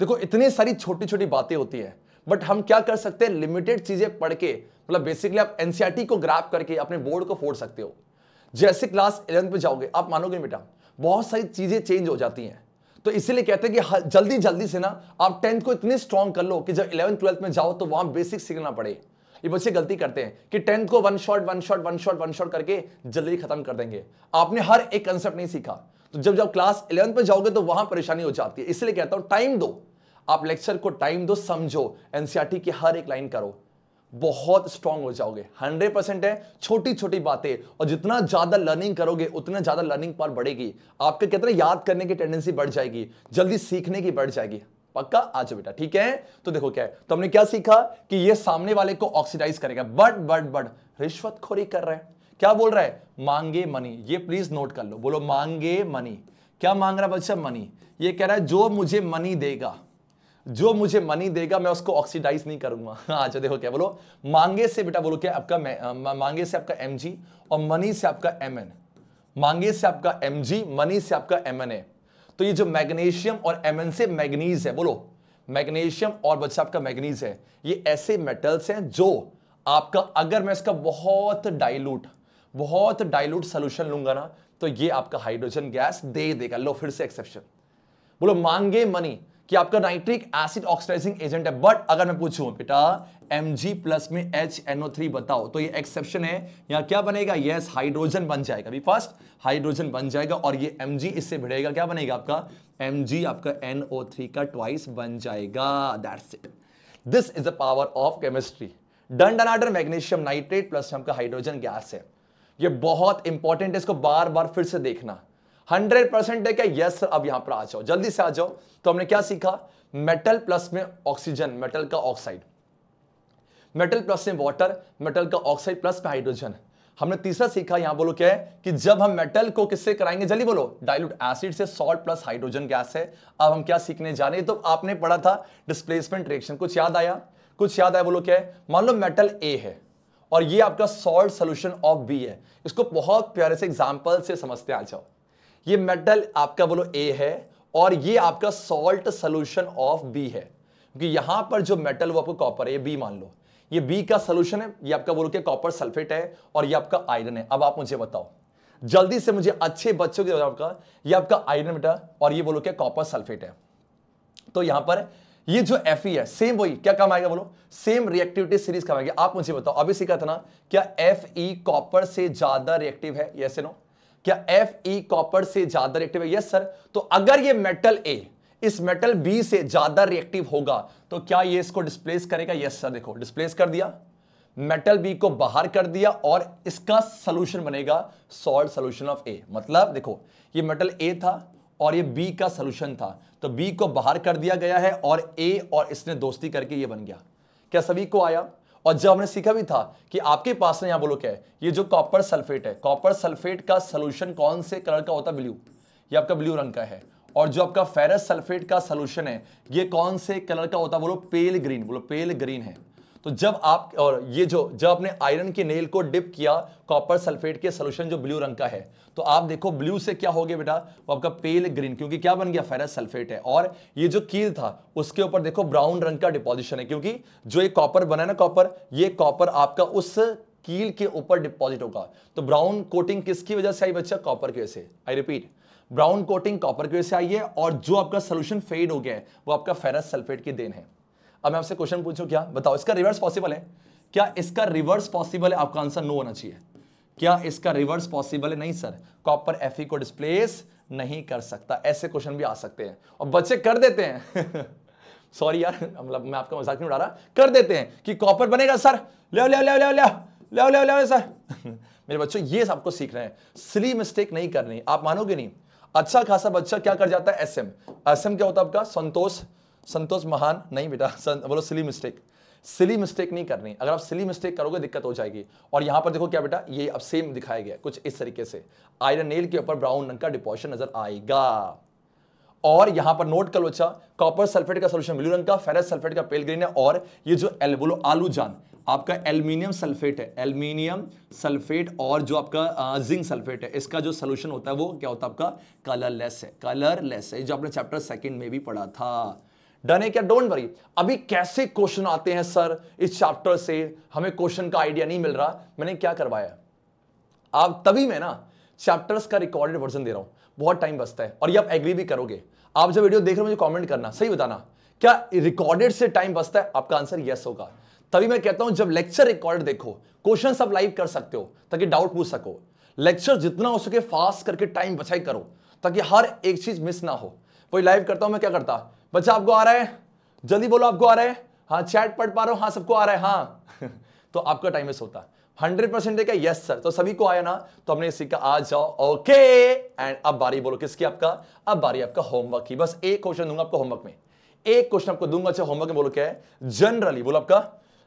देखो इतनी सारी छोटी छोटी बातें होती है बट हम क्या कर सकते हैं लिमिटेड चीज़ें पढ़ के मतलब बेसिकली आप एनसीआरटी e को ग्राफ करके अपने बोर्ड को फोड़ सकते हो जैसे क्लास इलेवन पे जाओगे आप मानोगे बेटा बहुत सारी चीज़ें चेंज हो जाती हैं तो इसीलिए कहते हैं कि जल्दी जल्दी से ना आप टेंथ को इतनी स्ट्रांग कर लो कि जब इलेवन ट्वेल्थ में जाओ तो वहां बेसिक सीखना पड़े ये बच्चे गलती करते हैं कि टेंथ को one shot one shot one shot one shot करके जल्दी खत्म कर देंगे आपने हर एक कंसेप्ट नहीं सीखा तो जब जब क्लास इलेवंथ में जाओगे तो वहां परेशानी हो जाती है इसलिए कहता हूं टाइम दो आप लेक्चर को टाइम दो समझो एनसीआरटी e की हर एक लाइन करो बहुत स्ट्रांग हो जाओगे 100 परसेंट है छोटी छोटी बातें और जितना ज्यादा लर्निंग करोगे उतना ज्यादा लर्निंग पर बढ़ेगी आपके कहते हैं याद करने की टेंडेंसी बढ़ जाएगी जल्दी सीखने की बढ़ जाएगी पक्का आजा बेटा ठीक है तो देखो क्या है तो हमने क्या सीखा कि ये सामने वाले को ऑक्सीडाइज करेगा बट बट बट रिश्वतखोरी कर रहा है क्या बोल रहा है मांगे मनी ये प्लीज नोट कर लो बोलो मांगे मनी क्या मांग रहा बच्चा मनी ये कह रहा है जो मुझे मनी देगा जो मुझे मनी देगा मैं उसको ऑक्सीडाइज नहीं करूंगा अच्छा देखो क्या बोलो मांगे से बेटा बोलो क्या आपका मांगे से आपका एम और मनी से आपका एम मांगे से आपका एम मनी से आपका एम तो ये जो मैग्नीशियम और एम से मैग्नीज है बोलो मैग्नीशियम और बच्चा आपका मैग्नीज है ये ऐसे मेटल्स हैं जो आपका अगर मैं इसका बहुत डाइल्यूट बहुत डाइल्यूट सोल्यूशन लूंगा ना तो ये आपका हाइड्रोजन गैस दे देगा लो फिर से एक्सेप्शन बोलो मांगे मनी कि आपका नाइट्रिक एसिड ऑक्सीडाइजिंग एजेंट है बट अगर मैं पूछूं बेटा Mg प्लस में HNO3 बताओ तो ये एक्सेप्शन है यहां क्या बनेगा यस yes, हाइड्रोजन बन जाएगा अभी फर्स्ट हाइड्रोजन बन जाएगा और ये Mg इससे भिड़ेगा क्या बनेगा आपका Mg आपका NO3 का ट्वाइस बन जाएगा that's it this is the power of chemistry done डनाडर मैग्नीशियम नाइट्रेट प्लस आपका हाइड्रोजन गैस है ये बहुत इंपॉर्टेंट है इसको बार बार फिर से देखना हंड्रेड परसेंट है क्या यस सर अब यहां पर आ जाओ जल्दी से आ जाओ तो हमने क्या सीखा मेटल प्लस में ऑक्सीजन मेटल का ऑक्साइड मेटल प्लस में वाटर मेटल का ऑक्साइड प्लस में हाइड्रोजन हमने तीसरा सीखा यहां बोलो क्या है कि जब हम मेटल को किससे कराएंगे जल्दी बोलो डाइल्यूट एसिड से सॉल्ट प्लस हाइड्रोजन गैस है अब हम क्या सीखने जा रहे हैं तो आपने पढ़ा था डिस्प्लेसमेंट रिएक्शन कुछ याद आया कुछ याद आया बोलो क्या है मान लो मेटल ए है और ये आपका सॉल्ट सोल्यूशन ऑफ बी है इसको बहुत प्यारे से एग्जाम्पल से समझते आ जाओ ये मेटल आपका बोलो ए है और ये आपका सॉल्ट सोल्यूशन ऑफ बी है क्योंकि यहां पर जो मेटल वो आपको कॉपर है ये बी मान लो ये बी का सोल्यूशन है ये आपका बोलो क्या कॉपर सल्फेट है और ये आपका आयरन है अब आप मुझे बताओ जल्दी से मुझे अच्छे बच्चों के आपका ये आपका आयरन बेटा और ये बोलो क्या कॉपर सल्फेट है तो यहां पर ये जो एफ है सेम वही क्या काम आएगा बोलो सेम रिएक्टिविटी सीरीज काम आएगी आप मुझे बताओ अभी सीखा था ना क्या एफ कॉपर से ज्यादा रिएक्टिव है ये नो क्या एफ ई कॉपर से ज्यादा रिएक्टिव है यस सर तो अगर ये मेटल ए इस मेटल बी से ज्यादा रिएक्टिव होगा तो क्या ये इसको डिस्प्लेस करेगा यस सर देखो डिस्प्लेस कर दिया मेटल बी को बाहर कर दिया और इसका सोल्यूशन बनेगा सॉल्ट सोल्यूशन ऑफ ए मतलब देखो ये मेटल ए था और ये बी का सोल्यूशन था तो बी को बाहर कर दिया गया है और ए और इसने दोस्ती करके ये बन गया क्या सभी को आया और जब हमने सीखा भी था कि आपके पास में यहाँ बोलो क्या है ये जो कॉपर सल्फेट है कॉपर सल्फेट का सोल्यूशन कौन से कलर का होता है ब्लू ये आपका ब्लू रंग का है और जो आपका फेरस सल्फेट का सोल्यूशन है ये कौन से कलर का होता है बोलो पेल ग्रीन बोलो पेल ग्रीन है तो जब आप और ये जो जब आपने आयरन के नेल को डिप किया कॉपर सल्फेट के सोल्यूशन जो ब्लू रंग का है तो आप देखो ब्लू से क्या हो गया बेटा वो आपका पेल ग्रीन क्योंकि क्या बन गया फेरस सल्फेट है और ये जो कील था उसके ऊपर देखो ब्राउन रंग का डिपोजिशन है क्योंकि जो ये कॉपर बना ना कॉपर ये कॉपर आपका उस कील के ऊपर डिपॉजिट होगा तो ब्राउन कोटिंग किसकी वजह से आई बच्चा कॉपर की वजह से I repeat brown coating copper की वजह से आई है और जो आपका सोल्यूशन फेड हो गया है वो आपका फेरस सल्फेट की देन है अब मैं आपसे क्वेश्चन पूछूं क्या बताओ इसका रिवर्स पॉसिबल है क्या इसका रिवर्स पॉसिबल है आपका आंसर नो होना चाहिए क्या इसका रिवर्स पॉसिबल है नहीं सर कॉपर एफ को डिस्प्लेस नहीं कर सकता ऐसे क्वेश्चन भी आ सकते हैं और बच्चे कर देते हैं सॉरी यार मतलब मैं आपका मजाक नहीं उड़ा रहा कर देते हैं कि कॉपर बनेगा सर ले ले ले ले ले ले ले सर मेरे बच्चों ये सबको सीख रहे हैं सिली मिस्टेक नहीं करनी आप मानोगे नहीं अच्छा खासा बच्चा क्या कर जाता है एसएम एसएम क्या होता है आपका संतोष संतोष महान नहीं बेटा बोलो सिली मिस्टेक सिली मिस्टेक नहीं करनी अगर आप सिली मिस्टेक करोगे दिक्कत हो जाएगी और यहां पर देखो क्या बेटा ये अब सेम दिखाया गया कुछ इस तरीके से आयरन नेल के ऊपर ब्राउन रंग का डिपोजिशन नजर आएगा और यहां पर नोट कर लो अच्छा कॉपर सल्फेट का सोल्यूशन ब्लू रंग का फेरस सल्फेट का पेल ग्रीन है और ये जो एल बोलो आलू जान आपका एल्युमिनियम सल्फेट है एल्युमिनियम सल्फेट और जो आपका जिंक सल्फेट है इसका जो सोल्यूशन होता है वो क्या होता है आपका कलरलेस है कलरलेस है जो आपने चैप्टर सेकेंड में भी पढ़ा था डन है क्या डोंट वरी अभी कैसे क्वेश्चन आते हैं सर इस चैप्टर से हमें क्वेश्चन का आइडिया नहीं मिल रहा मैंने क्या करवाया आप तभी मैं ना चैप्टर्स का रिकॉर्डेड वर्जन दे रहा हूं बहुत टाइम बचता है और ये आप एग्री भी करोगे आप जब वीडियो देख रहे हो मुझे कमेंट करना सही बताना क्या रिकॉर्डेड से टाइम बचता है आपका आंसर यस होगा तभी मैं कहता हूं जब लेक्चर रिकॉर्ड देखो क्वेश्चन आप लाइव कर सकते हो ताकि डाउट पूछ सको लेक्चर जितना हो सके फास्ट करके टाइम बचाई करो ताकि हर एक चीज मिस ना हो कोई लाइव करता हूं मैं क्या करता बच्चा आपको आ रहा है जल्दी बोलो आपको आ रहा है हाँ चैट पढ़ पा रहा हो हाँ सबको आ रहा है हाँ तो आपका टाइम वेस्ट होता है हंड्रेड परसेंट देखा यस सर तो सभी को आया ना तो हमने सीखा आ जाओ ओके एंड अब बारी बोलो किसकी आपका अब बारी आपका होमवर्क की बस एक क्वेश्चन दूंगा आपको होमवर्क में एक क्वेश्चन आपको दूंगा अच्छा होमवर्क में बोलो क्या है जनरली बोलो आपका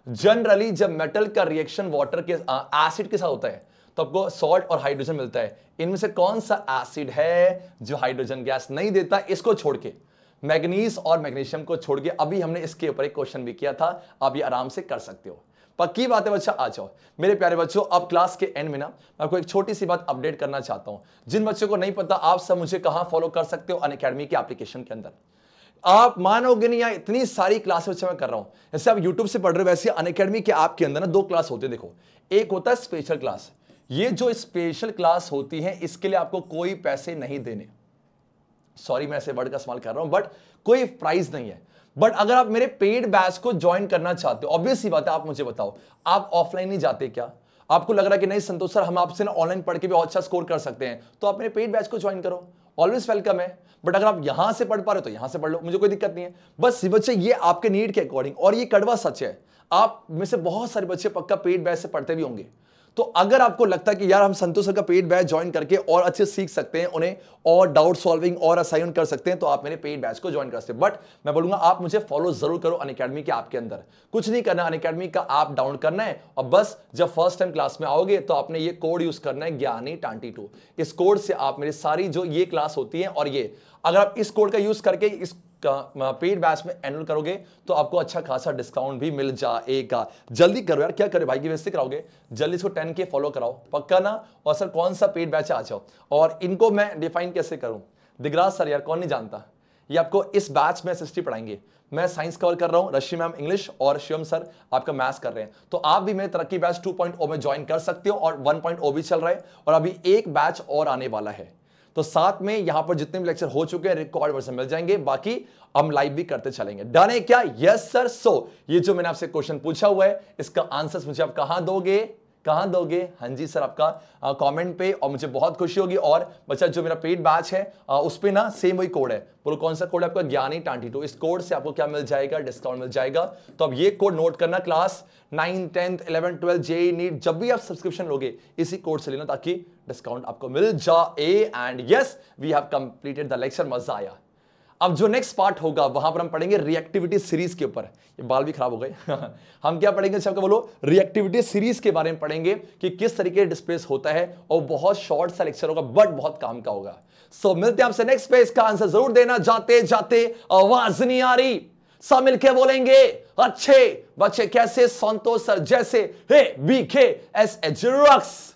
जनरली जब मेटल का रिएक्शन वाटर के एसिड के साथ होता है तो आपको सॉल्ट और हाइड्रोजन मिलता है इनमें से कौन सा एसिड है जो हाइड्रोजन गैस नहीं देता इसको छोड़ के मैग्नीस और मैग्नीशियम को छोड़ के अभी हमने इसके ऊपर एक क्वेश्चन भी किया था आप ये आराम से कर सकते हो पक्की बात है बच्चा आ जाओ मेरे प्यारे बच्चों अब क्लास के एंड में ना मैं आपको एक छोटी सी बात अपडेट करना चाहता हूं जिन बच्चों को नहीं पता आप सब मुझे कहां फॉलो कर सकते हो अन अकेडमी के एप्लीकेशन के अंदर आप मानोगे नहीं यहाँ इतनी सारी क्लासेस बच्चे मैं कर रहा हूं जैसे आप यूट्यूब से पढ़ रहे हो वैसे अन अकेडमी के आपके अंदर ना दो क्लास होते देखो एक होता है स्पेशल क्लास ये जो स्पेशल क्लास होती है इसके लिए आपको कोई पैसे नहीं देने सॉरी मैं ऐसे वर्ड का इस्तेमाल कर रहा हूं बट कोई प्राइस नहीं है बट अगर आप मेरे पेड बैच को ज्वाइन करना चाहते हो ऑब्वियस ही बात है आप मुझे बताओ आप ऑफलाइन नहीं जाते क्या आपको लग रहा है कि नहीं संतोष सर हम आपसे ना ऑनलाइन पढ़ के भी अच्छा स्कोर कर सकते हैं तो आप मेरे पेड बैच को ज्वाइन करो ऑलवेज वेलकम है बट अगर आप यहां से पढ़ पा रहे हो तो यहां से पढ़ लो मुझे कोई दिक्कत नहीं है बस बच्चे ये आपके नीड के अकॉर्डिंग और ये कड़वा सच है आप में से बहुत सारे बच्चे पक्का पेड बैच से पढ़ते भी होंगे तो अगर आपको लगता है कि यार हम संतोष सर का पेड बैच ज्वाइन करके और अच्छे सीख सकते हैं उन्हें और डाउट सॉल्विंग और असाइन कर सकते हैं तो आप मेरे पेड बैच को ज्वाइन कर सकते हैं बट मैं बोलूंगा आप मुझे फॉलो जरूर करो अन अकेडमी के आपके अंदर कुछ नहीं करना अन का आप डाउन करना है और बस जब फर्स्ट टाइम क्लास में आओगे तो आपने ये कोड यूज करना है ज्ञानी टांटी टू इस कोड से आप मेरी सारी जो ये क्लास होती है और ये अगर आप इस कोड का यूज करके इस का पेड बैच में एनरोल करोगे तो आपको अच्छा खासा डिस्काउंट भी मिल जाएगा जल्दी करो यार क्या करो भाई की वैसे कराओगे जल्दी इसको टेन के फॉलो कराओ पक्का ना और सर कौन सा पेड बैच आ जाओ और इनको मैं डिफाइन कैसे करूँ दिगराज सर यार कौन नहीं जानता ये आपको इस बैच में एस पढ़ाएंगे मैं साइंस कवर कर रहा हूँ रश्मि मैम इंग्लिश और शिवम सर आपका मैथ्स कर रहे हैं तो आप भी मेरे तरक्की बैच 2.0 में ज्वाइन कर सकते हो और 1.0 भी चल रहा है और अभी एक बैच और आने वाला है तो साथ में यहां पर जितने भी लेक्चर हो चुके हैं रिकॉर्ड वर्षन मिल जाएंगे बाकी हम लाइव भी करते चलेंगे डन है क्या यस सर सो ये जो मैंने आपसे क्वेश्चन पूछा हुआ है इसका आंसर मुझे आप कहां दोगे कहाँ दोगे हाँ जी सर आपका कमेंट पे और मुझे बहुत खुशी होगी और बच्चा जो मेरा पेड बैच है आ, उस पर ना सेम वही कोड है बोलो कौन सा कोड है आपका ज्ञानी टांटी टू इस कोड से आपको क्या मिल जाएगा डिस्काउंट मिल जाएगा तो अब ये कोड नोट करना class nine tenth eleven twelfth J NEET जब भी आप सब्सक्रिप्शन लोगे इसी कोड से लेना ताकि डिस्काउंट आपको मिल जाए and yes we have completed the lecture मजा आया अब जो नेक्स्ट पार्ट होगा वहां पर हम पढ़ेंगे रिएक्टिविटी सीरीज के ऊपर ये बाल भी खराब हो गए हम क्या पढ़ेंगे सबका अच्छा, बोलो रिएक्टिविटी सीरीज के बारे में पढ़ेंगे कि किस तरीके से डिस्प्लेस होता है और बहुत शॉर्ट सा लेक्चर होगा बट बहुत काम का होगा सो so, मिलते हैं आपसे नेक्स्ट पेज का आंसर जरूर देना जाते जाते आवाज नहीं आ रही सब मिलकर बोलेंगे अच्छे बच्चे कैसे संतोष सर जैसे हे बी खे एस एजरक्स